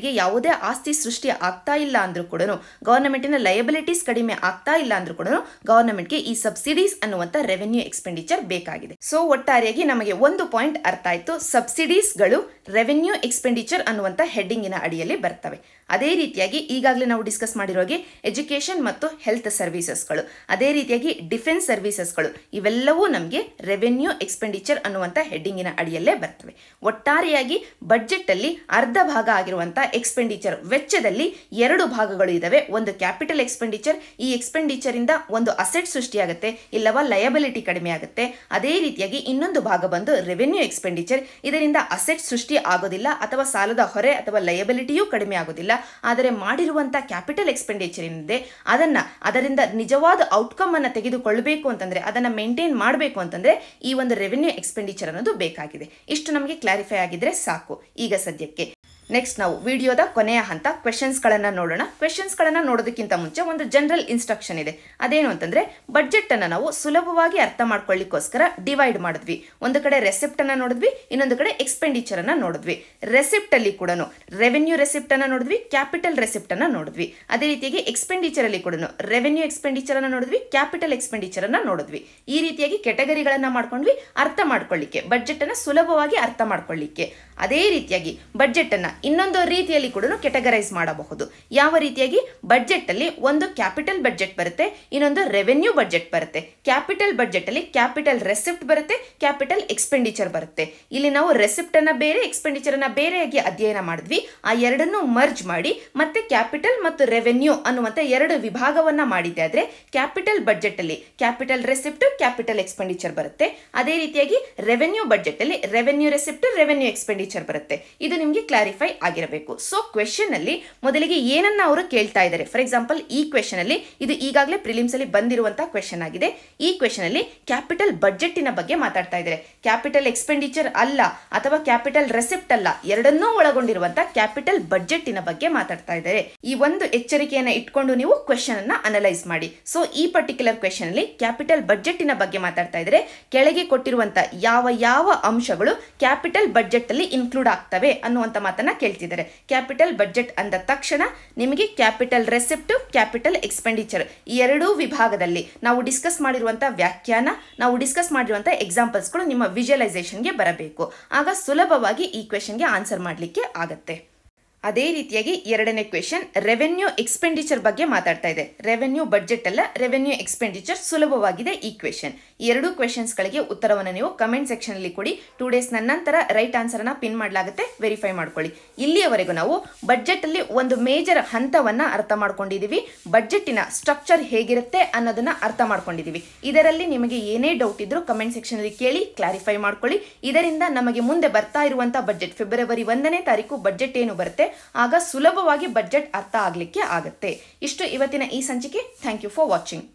ಗೆ ಯಾವುದೇ ಆಸ್ತಿ ಸೃಷ್ಟಿ ಆಗ್ತಾ ಇಲ್ಲ ಅಂದ್ರೂ ಕೂಡ ಗೌರ್ಮೆಂಟಿನ ಲಯಬಿಲಿಟೀಸ್ ಕಡಿಮೆ ಆಗ್ತಾ ಇಲ್ಲ ಅಂದ್ರೂ ಕೂಡ ಗೆ ಈ ಸಬ್ಸಿಡೀಸ್ ಅನ್ನುವಂಥ ರೆವೆನ್ಯೂ ಎಕ್ಸ್ಪೆಂಡಿಚರ್ ಬೇಕಾಗಿದೆ ಸೊ ಒಟ್ಟಾರೆಯಾಗಿ ನಮಗೆ ಒಂದು ಪಾಯಿಂಟ್ ಅರ್ಥ ಆಯಿತು ಸಬ್ಸಿಡೀಸ್ಗಳು ರೆವೆನ್ಯೂ ಎಕ್ಸ್ಪೆಂಡಿಚರ್ ಅನ್ನುವಂಥ ಹೆಡ್ಡಿಂಗಿನ ಅಡಿಯಲ್ಲಿ ಬರ್ತವೆ ಅದೇ ರೀತಿಯಾಗಿ ಈಗಾಗಲೇ ನಾವು ಡಿಸ್ಕಸ್ ಮಾಡಿರೋ ಎಜುಕೇಶನ್ ಎಜುಕೇಷನ್ ಮತ್ತು ಹೆಲ್ತ್ ಸರ್ವಿಸಸ್ಗಳು ಅದೇ ರೀತಿಯಾಗಿ ಡಿಫೆನ್ಸ್ ಸರ್ವಿಸಸ್ಗಳು ಇವೆಲ್ಲವೂ ನಮಗೆ ರೆವೆನ್ಯೂ ಎಕ್ಸ್ಪೆಂಡಿಚರ್ ಅನ್ನುವಂಥ ಹೆಡ್ಡಿಂಗಿನ ಅಡಿಯಲ್ಲೇ ಬರ್ತವೆ ಒಟ್ಟಾರೆಯಾಗಿ ಒಟ್ಟಾರೆಯಾಗಿ ಅಲ್ಲಿ ಅರ್ಧ ಭಾಗ ಆಗಿರುವಂತಹ ಎಕ್ಸ್ಪೆಂಡಿಚರ್ ವೆಚ್ಚದಲ್ಲಿ ಎರಡು ಭಾಗಗಳು ಇದ್ದಾವೆ ಒಂದು ಕ್ಯಾಪಿಟಲ್ ಎಕ್ಸ್ಪೆಂಡಿಚರ್ ಈ ಎಕ್ಸ್ಪೆಂಡಿಚರ್ ಇಂದ ಒಂದು ಅಸೆಟ್ ಸೃಷ್ಟಿಯಾಗುತ್ತೆ ಇಲ್ಲವ ಲಯಬಿಲಿಟಿ ಕಡಿಮೆ ಆಗುತ್ತೆ ಅದೇ ರೀತಿಯಾಗಿ ಇನ್ನೊಂದು ಭಾಗ ಬಂದು ರೆವೆನ್ಯೂ ಎಕ್ಸ್ಪೆಂಡಿಚರ್ ಇದರಿಂದ ಅಸೆಟ್ ಸೃಷ್ಟಿ ಆಗೋದಿಲ್ಲ ಅಥವಾ ಸಾಲದ ಹೊರೆ ಅಥವಾ ಲಯಬಿಲಿಟಿಯೂ ಕಡಿಮೆ ಆಗೋದಿಲ್ಲ ಆದರೆ ಮಾಡಿರುವಂತಹ ಕ್ಯಾಪಿಟಲ್ ಎಕ್ಸ್ಪೆಂಡಿಚರ್ ಏನಿದೆ ಅದನ್ನ ಅದರಿಂದ ನಿಜವಾದ ಔಟ್ಕಮ್ ಅನ್ನು ತೆಗೆದುಕೊಳ್ಳಬೇಕು ಅಂತಂದ್ರೆ ಅದನ್ನ ಮೇಂಟೈನ್ ಮಾಡಬೇಕು ಅಂತಂದ್ರೆ ಈ ಒಂದು ರೆವೆನ್ಯೂ ಎಕ್ಸ್ಪೆಂಡಿಚರ್ ಅನ್ನೋದು ಬೇಕಾಗಿದೆ ಇಷ್ಟು ಇಷ್ಟು ನಮಗೆ ಕ್ಲಾರಿಫೈ ಆಗಿದ್ರೆ ಸಾಕು ಈಗ ಸದ್ಯಕ್ಕೆ ನೆಕ್ಸ್ಟ್ ನಾವು ವಿಡಿಯೋದ ಕೊನೆಯ ಹಂತ ಕ್ವೆಶನ್ಸ್ಗಳನ್ನು ನೋಡೋಣ ಕ್ವೆಶನ್ಸ್ಗಳನ್ನು ನೋಡೋದಕ್ಕಿಂತ ಮುಂಚೆ ಒಂದು ಜನರಲ್ ಇನ್ಸ್ಟ್ರಕ್ಷನ್ ಇದೆ ಅದೇನು ಅಂತಂದರೆ ಬಡ್ಜೆಟನ್ನು ನಾವು ಸುಲಭವಾಗಿ ಅರ್ಥ ಮಾಡ್ಕೊಳ್ಳಿಕ್ಕೋಸ್ಕರ ಡಿವೈಡ್ ಮಾಡಿದ್ವಿ ಒಂದು ಕಡೆ ರೆಸಿಪ್ಟನ್ನು ನೋಡಿದ್ವಿ ಇನ್ನೊಂದು ಕಡೆ ಎಕ್ಸ್ಪೆಂಡಿಚರನ್ನು ನೋಡಿದ್ವಿ ರೆಸಿಪ್ಟಲ್ಲಿ ಕೂಡ ರೆವೆನ್ಯೂ ರೆಸಿಪ್ಟನ್ನು ನೋಡಿದ್ವಿ ಕ್ಯಾಪಿಟಲ್ ರೆಸಿಪ್ಟನ್ನು ನೋಡಿದ್ವಿ ಅದೇ ರೀತಿಯಾಗಿ ಅಲ್ಲಿ ಕೂಡ ರೆವೆನ್ಯೂ ಎಕ್ಸ್ಪೆಂಡಿಚರನ್ನು ನೋಡಿದ್ವಿ ಕ್ಯಾಪಿಟಲ್ ಎಕ್ಸ್ಪೆಂಡಿಚರನ್ನು ನೋಡಿದ್ವಿ ಈ ರೀತಿಯಾಗಿ ಕೆಟಗರಿಗಳನ್ನು ಮಾಡ್ಕೊಂಡ್ವಿ ಅರ್ಥ ಮಾಡ್ಕೊಳ್ಳಿಕ್ಕೆ ಅನ್ನ ಸುಲಭವಾಗಿ ಅರ್ಥ ಮಾಡ್ಕೊಳ್ಳಿಕ್ಕೆ ಅದೇ ರೀತಿಯಾಗಿ ಬಡ್ಜೆಟನ್ನು ಇನ್ನೊಂದು ರೀತಿಯಲ್ಲಿ ಕೂಡ ಕೆಟಗರೈಸ್ ಮಾಡಬಹುದು ಯಾವ ರೀತಿಯಾಗಿ ಅಲ್ಲಿ ಒಂದು ಕ್ಯಾಪಿಟಲ್ ಬಡ್ಜೆಟ್ ಬರುತ್ತೆ ಇನ್ನೊಂದು ರೆವೆನ್ಯೂ ಬಡ್ಜೆಟ್ ಬರುತ್ತೆ ಕ್ಯಾಪಿಟಲ್ ಅಲ್ಲಿ ಕ್ಯಾಪಿಟಲ್ ರೆಸಿಪ್ಟ್ ಬರುತ್ತೆ ಕ್ಯಾಪಿಟಲ್ ಎಕ್ಸ್ಪೆಂಡಿಚರ್ ಬರುತ್ತೆ ಇಲ್ಲಿ ನಾವು ರೆಸಿಪ್ಟನ್ನು ಬೇರೆ ಎಕ್ಸ್ಪೆಂಡಿಚರ್ ಅನ್ನ ಬೇರೆಯಾಗಿ ಅಧ್ಯಯನ ಮಾಡಿದ್ವಿ ಆ ಎರಡನ್ನು ಮರ್ಜ್ ಮಾಡಿ ಮತ್ತೆ ಕ್ಯಾಪಿಟಲ್ ಮತ್ತು ರೆವೆನ್ಯೂ ಅನ್ನುವಂಥ ಎರಡು ವಿಭಾಗವನ್ನ ಮಾಡಿದ್ದೆ ಆದರೆ ಕ್ಯಾಪಿಟಲ್ ಅಲ್ಲಿ ಕ್ಯಾಪಿಟಲ್ ರೆಸಿಪ್ಟ್ ಕ್ಯಾಪಿಟಲ್ ಎಕ್ಸ್ಪೆಂಡಿಚರ್ ಬರುತ್ತೆ ಅದೇ ರೀತಿಯಾಗಿ ರೆವೆನ್ಯೂ ಅಲ್ಲಿ ರೆವೆನ್ಯೂ ರೆಸಿಪ್ಟ್ ರೆವೆನ್ಯೂ ಎಕ್ಸ್ಪೆಂಡಿ ಎಕ್ಸ್ಪೆಂಡಿಚರ್ ಬರುತ್ತೆ ಇದು ನಿಮಗೆ ಕ್ಲಾರಿಫೈ ಆಗಿರಬೇಕು ಸೊ ಕ್ವೆಶನ್ ಅಲ್ಲಿ ಮೊದಲಿಗೆ ಏನನ್ನ ಅವರು ಕೇಳ್ತಾ ಇದ್ದಾರೆ ಫಾರ್ ಎಕ್ಸಾಂಪಲ್ ಈ ಕ್ವೆಶನ್ ಅಲ್ಲಿ ಇದು ಈಗಾಗಲೇ ಪ್ರಿಲಿಮ್ಸ್ ಅಲ್ಲಿ ಬಂದಿರುವಂತಹ ಕ್ವೆಶನ್ ಆಗಿದೆ ಈ ಕ್ವೆಶನ್ ಅಲ್ಲಿ ಕ್ಯಾಪಿಟಲ್ ಬಜೆಟ್ನ ಬಗ್ಗೆ ಮಾತಾಡ್ತಾ ಇದ್ದಾರೆ ಕ್ಯಾಪಿಟಲ್ ಎಕ್ಸ್ಪೆಂಡಿಚರ್ ಅಲ್ಲ ಅಥವಾ ಕ್ಯಾಪಿಟಲ್ ರೆಸಿಪ್ಟ್ ಅಲ್ಲ ಎರಡನ್ನೂ ಒಳಗೊಂಡಿರುವಂತಹ ಕ್ಯಾಪಿಟಲ್ ನ ಬಗ್ಗೆ ಮಾತಾಡ್ತಾ ಇದ್ದಾರೆ ಈ ಒಂದು ಎಚ್ಚರಿಕೆಯನ್ನ ಇಟ್ಕೊಂಡು ನೀವು ಕ್ವೆಶನ್ ಅನ್ನ ಅನಲೈಸ್ ಮಾಡಿ ಸೊ ಈ ಪರ್ಟಿಕ್ಯುಲರ್ ಕ್ವೆಶನ್ ಅಲ್ಲಿ ಕ್ಯಾಪಿಟಲ್ ಬಜೆಟಿನ ಬಗ್ಗೆ ಮಾತಾಡ್ತಾ ಇದ್ದಾರೆ ಕೆಳಗೆ ಕೊಟ್ಟಿರುವಂತಹ ಯಾವ ಯಾವ ಅಂಶಗಳು ಕ್ಯಾಪಿಟಲ್ ಬಜೆಟ್ ಅಲ್ಲಿ ಇನ್ಕ್ಲೂಡ್ ಆಗ್ತವೆ ಅನ್ನುವಂಥ ಮಾತನ್ನ ಕೇಳ್ತಿದ್ದಾರೆ ಕ್ಯಾಪಿಟಲ್ ಬಜೆಟ್ ಅಂದ ತಕ್ಷಣ ನಿಮಗೆ ಕ್ಯಾಪಿಟಲ್ ರೆಸಿಪ್ಟು ಕ್ಯಾಪಿಟಲ್ ಎಕ್ಸ್ಪೆಂಡಿಚರ್ ಈ ಎರಡೂ ವಿಭಾಗದಲ್ಲಿ ನಾವು ಡಿಸ್ಕಸ್ ಮಾಡಿರುವಂಥ ವ್ಯಾಖ್ಯಾನ ನಾವು ಡಿಸ್ಕಸ್ ಮಾಡಿರುವಂಥ ಎಕ್ಸಾಂಪಲ್ಸ್ಗಳು ನಿಮ್ಮ ವಿಜುವಲೈಸೇಷನ್ಗೆ ಬರಬೇಕು ಆಗ ಸುಲಭವಾಗಿ ಈ ಕ್ವೆಶನ್ಗೆ ಆನ್ಸರ್ ಮಾಡಲಿಕ್ಕೆ ಆಗತ್ತೆ ಅದೇ ರೀತಿಯಾಗಿ ಎರಡನೇ ಕ್ವೆಶನ್ ರೆವೆನ್ಯೂ ಎಕ್ಸ್ಪೆಂಡಿಚರ್ ಬಗ್ಗೆ ಮಾತಾಡ್ತಾ ಇದೆ ರೆವೆನ್ಯೂ ಬಜೆಟ್ ಅಲ್ಲ ರೆವೆನ್ಯೂ ಎಕ್ಸ್ಪೆಂಡಿಚರ್ ಸುಲಭವಾಗಿದೆ ಈ ಕ್ವೆಶನ್ ಎರಡು ಗಳಿಗೆ ಉತ್ತರವನ್ನು ನೀವು ಕಮೆಂಟ್ ಅಲ್ಲಿ ಕೊಡಿ ಟೂ ಡೇಸ್ನ ನಂತರ ರೈಟ್ ಆನ್ಸರ್ನ ಪಿನ್ ಮಾಡಲಾಗುತ್ತೆ ವೆರಿಫೈ ಮಾಡ್ಕೊಳ್ಳಿ ಇಲ್ಲಿಯವರೆಗೂ ನಾವು ಅಲ್ಲಿ ಒಂದು ಮೇಜರ್ ಹಂತವನ್ನ ಅರ್ಥ ಮಾಡ್ಕೊಂಡಿದ್ದೀವಿ ಬಜೆಟ್ನ ಸ್ಟ್ರಕ್ಚರ್ ಹೇಗಿರುತ್ತೆ ಅನ್ನೋದನ್ನ ಅರ್ಥ ಮಾಡ್ಕೊಂಡಿದೀವಿ ಇದರಲ್ಲಿ ನಿಮಗೆ ಏನೇ ಡೌಟ್ ಇದ್ದರೂ ಕಮೆಂಟ್ ಅಲ್ಲಿ ಕೇಳಿ ಕ್ಲಾರಿಫೈ ಮಾಡ್ಕೊಳ್ಳಿ ಇದರಿಂದ ನಮಗೆ ಮುಂದೆ ಬರ್ತಾ ಇರುವಂತಹ ಬಜೆಟ್ ಫೆಬ್ರವರಿ ಒಂದನೇ ತಾರೀಕು ಬಜೆಟ್ ಏನು ಬರುತ್ತೆ ಆಗ ಸುಲಭವಾಗಿ ಬಜೆಟ್ ಅರ್ಥ ಆಗಲಿಕ್ಕೆ ಆಗುತ್ತೆ ಇಷ್ಟು ಇವತ್ತಿನ ಈ ಸಂಚಿಕೆ ಥ್ಯಾಂಕ್ ಯು ಫಾರ್ ವಾಚಿಂಗ್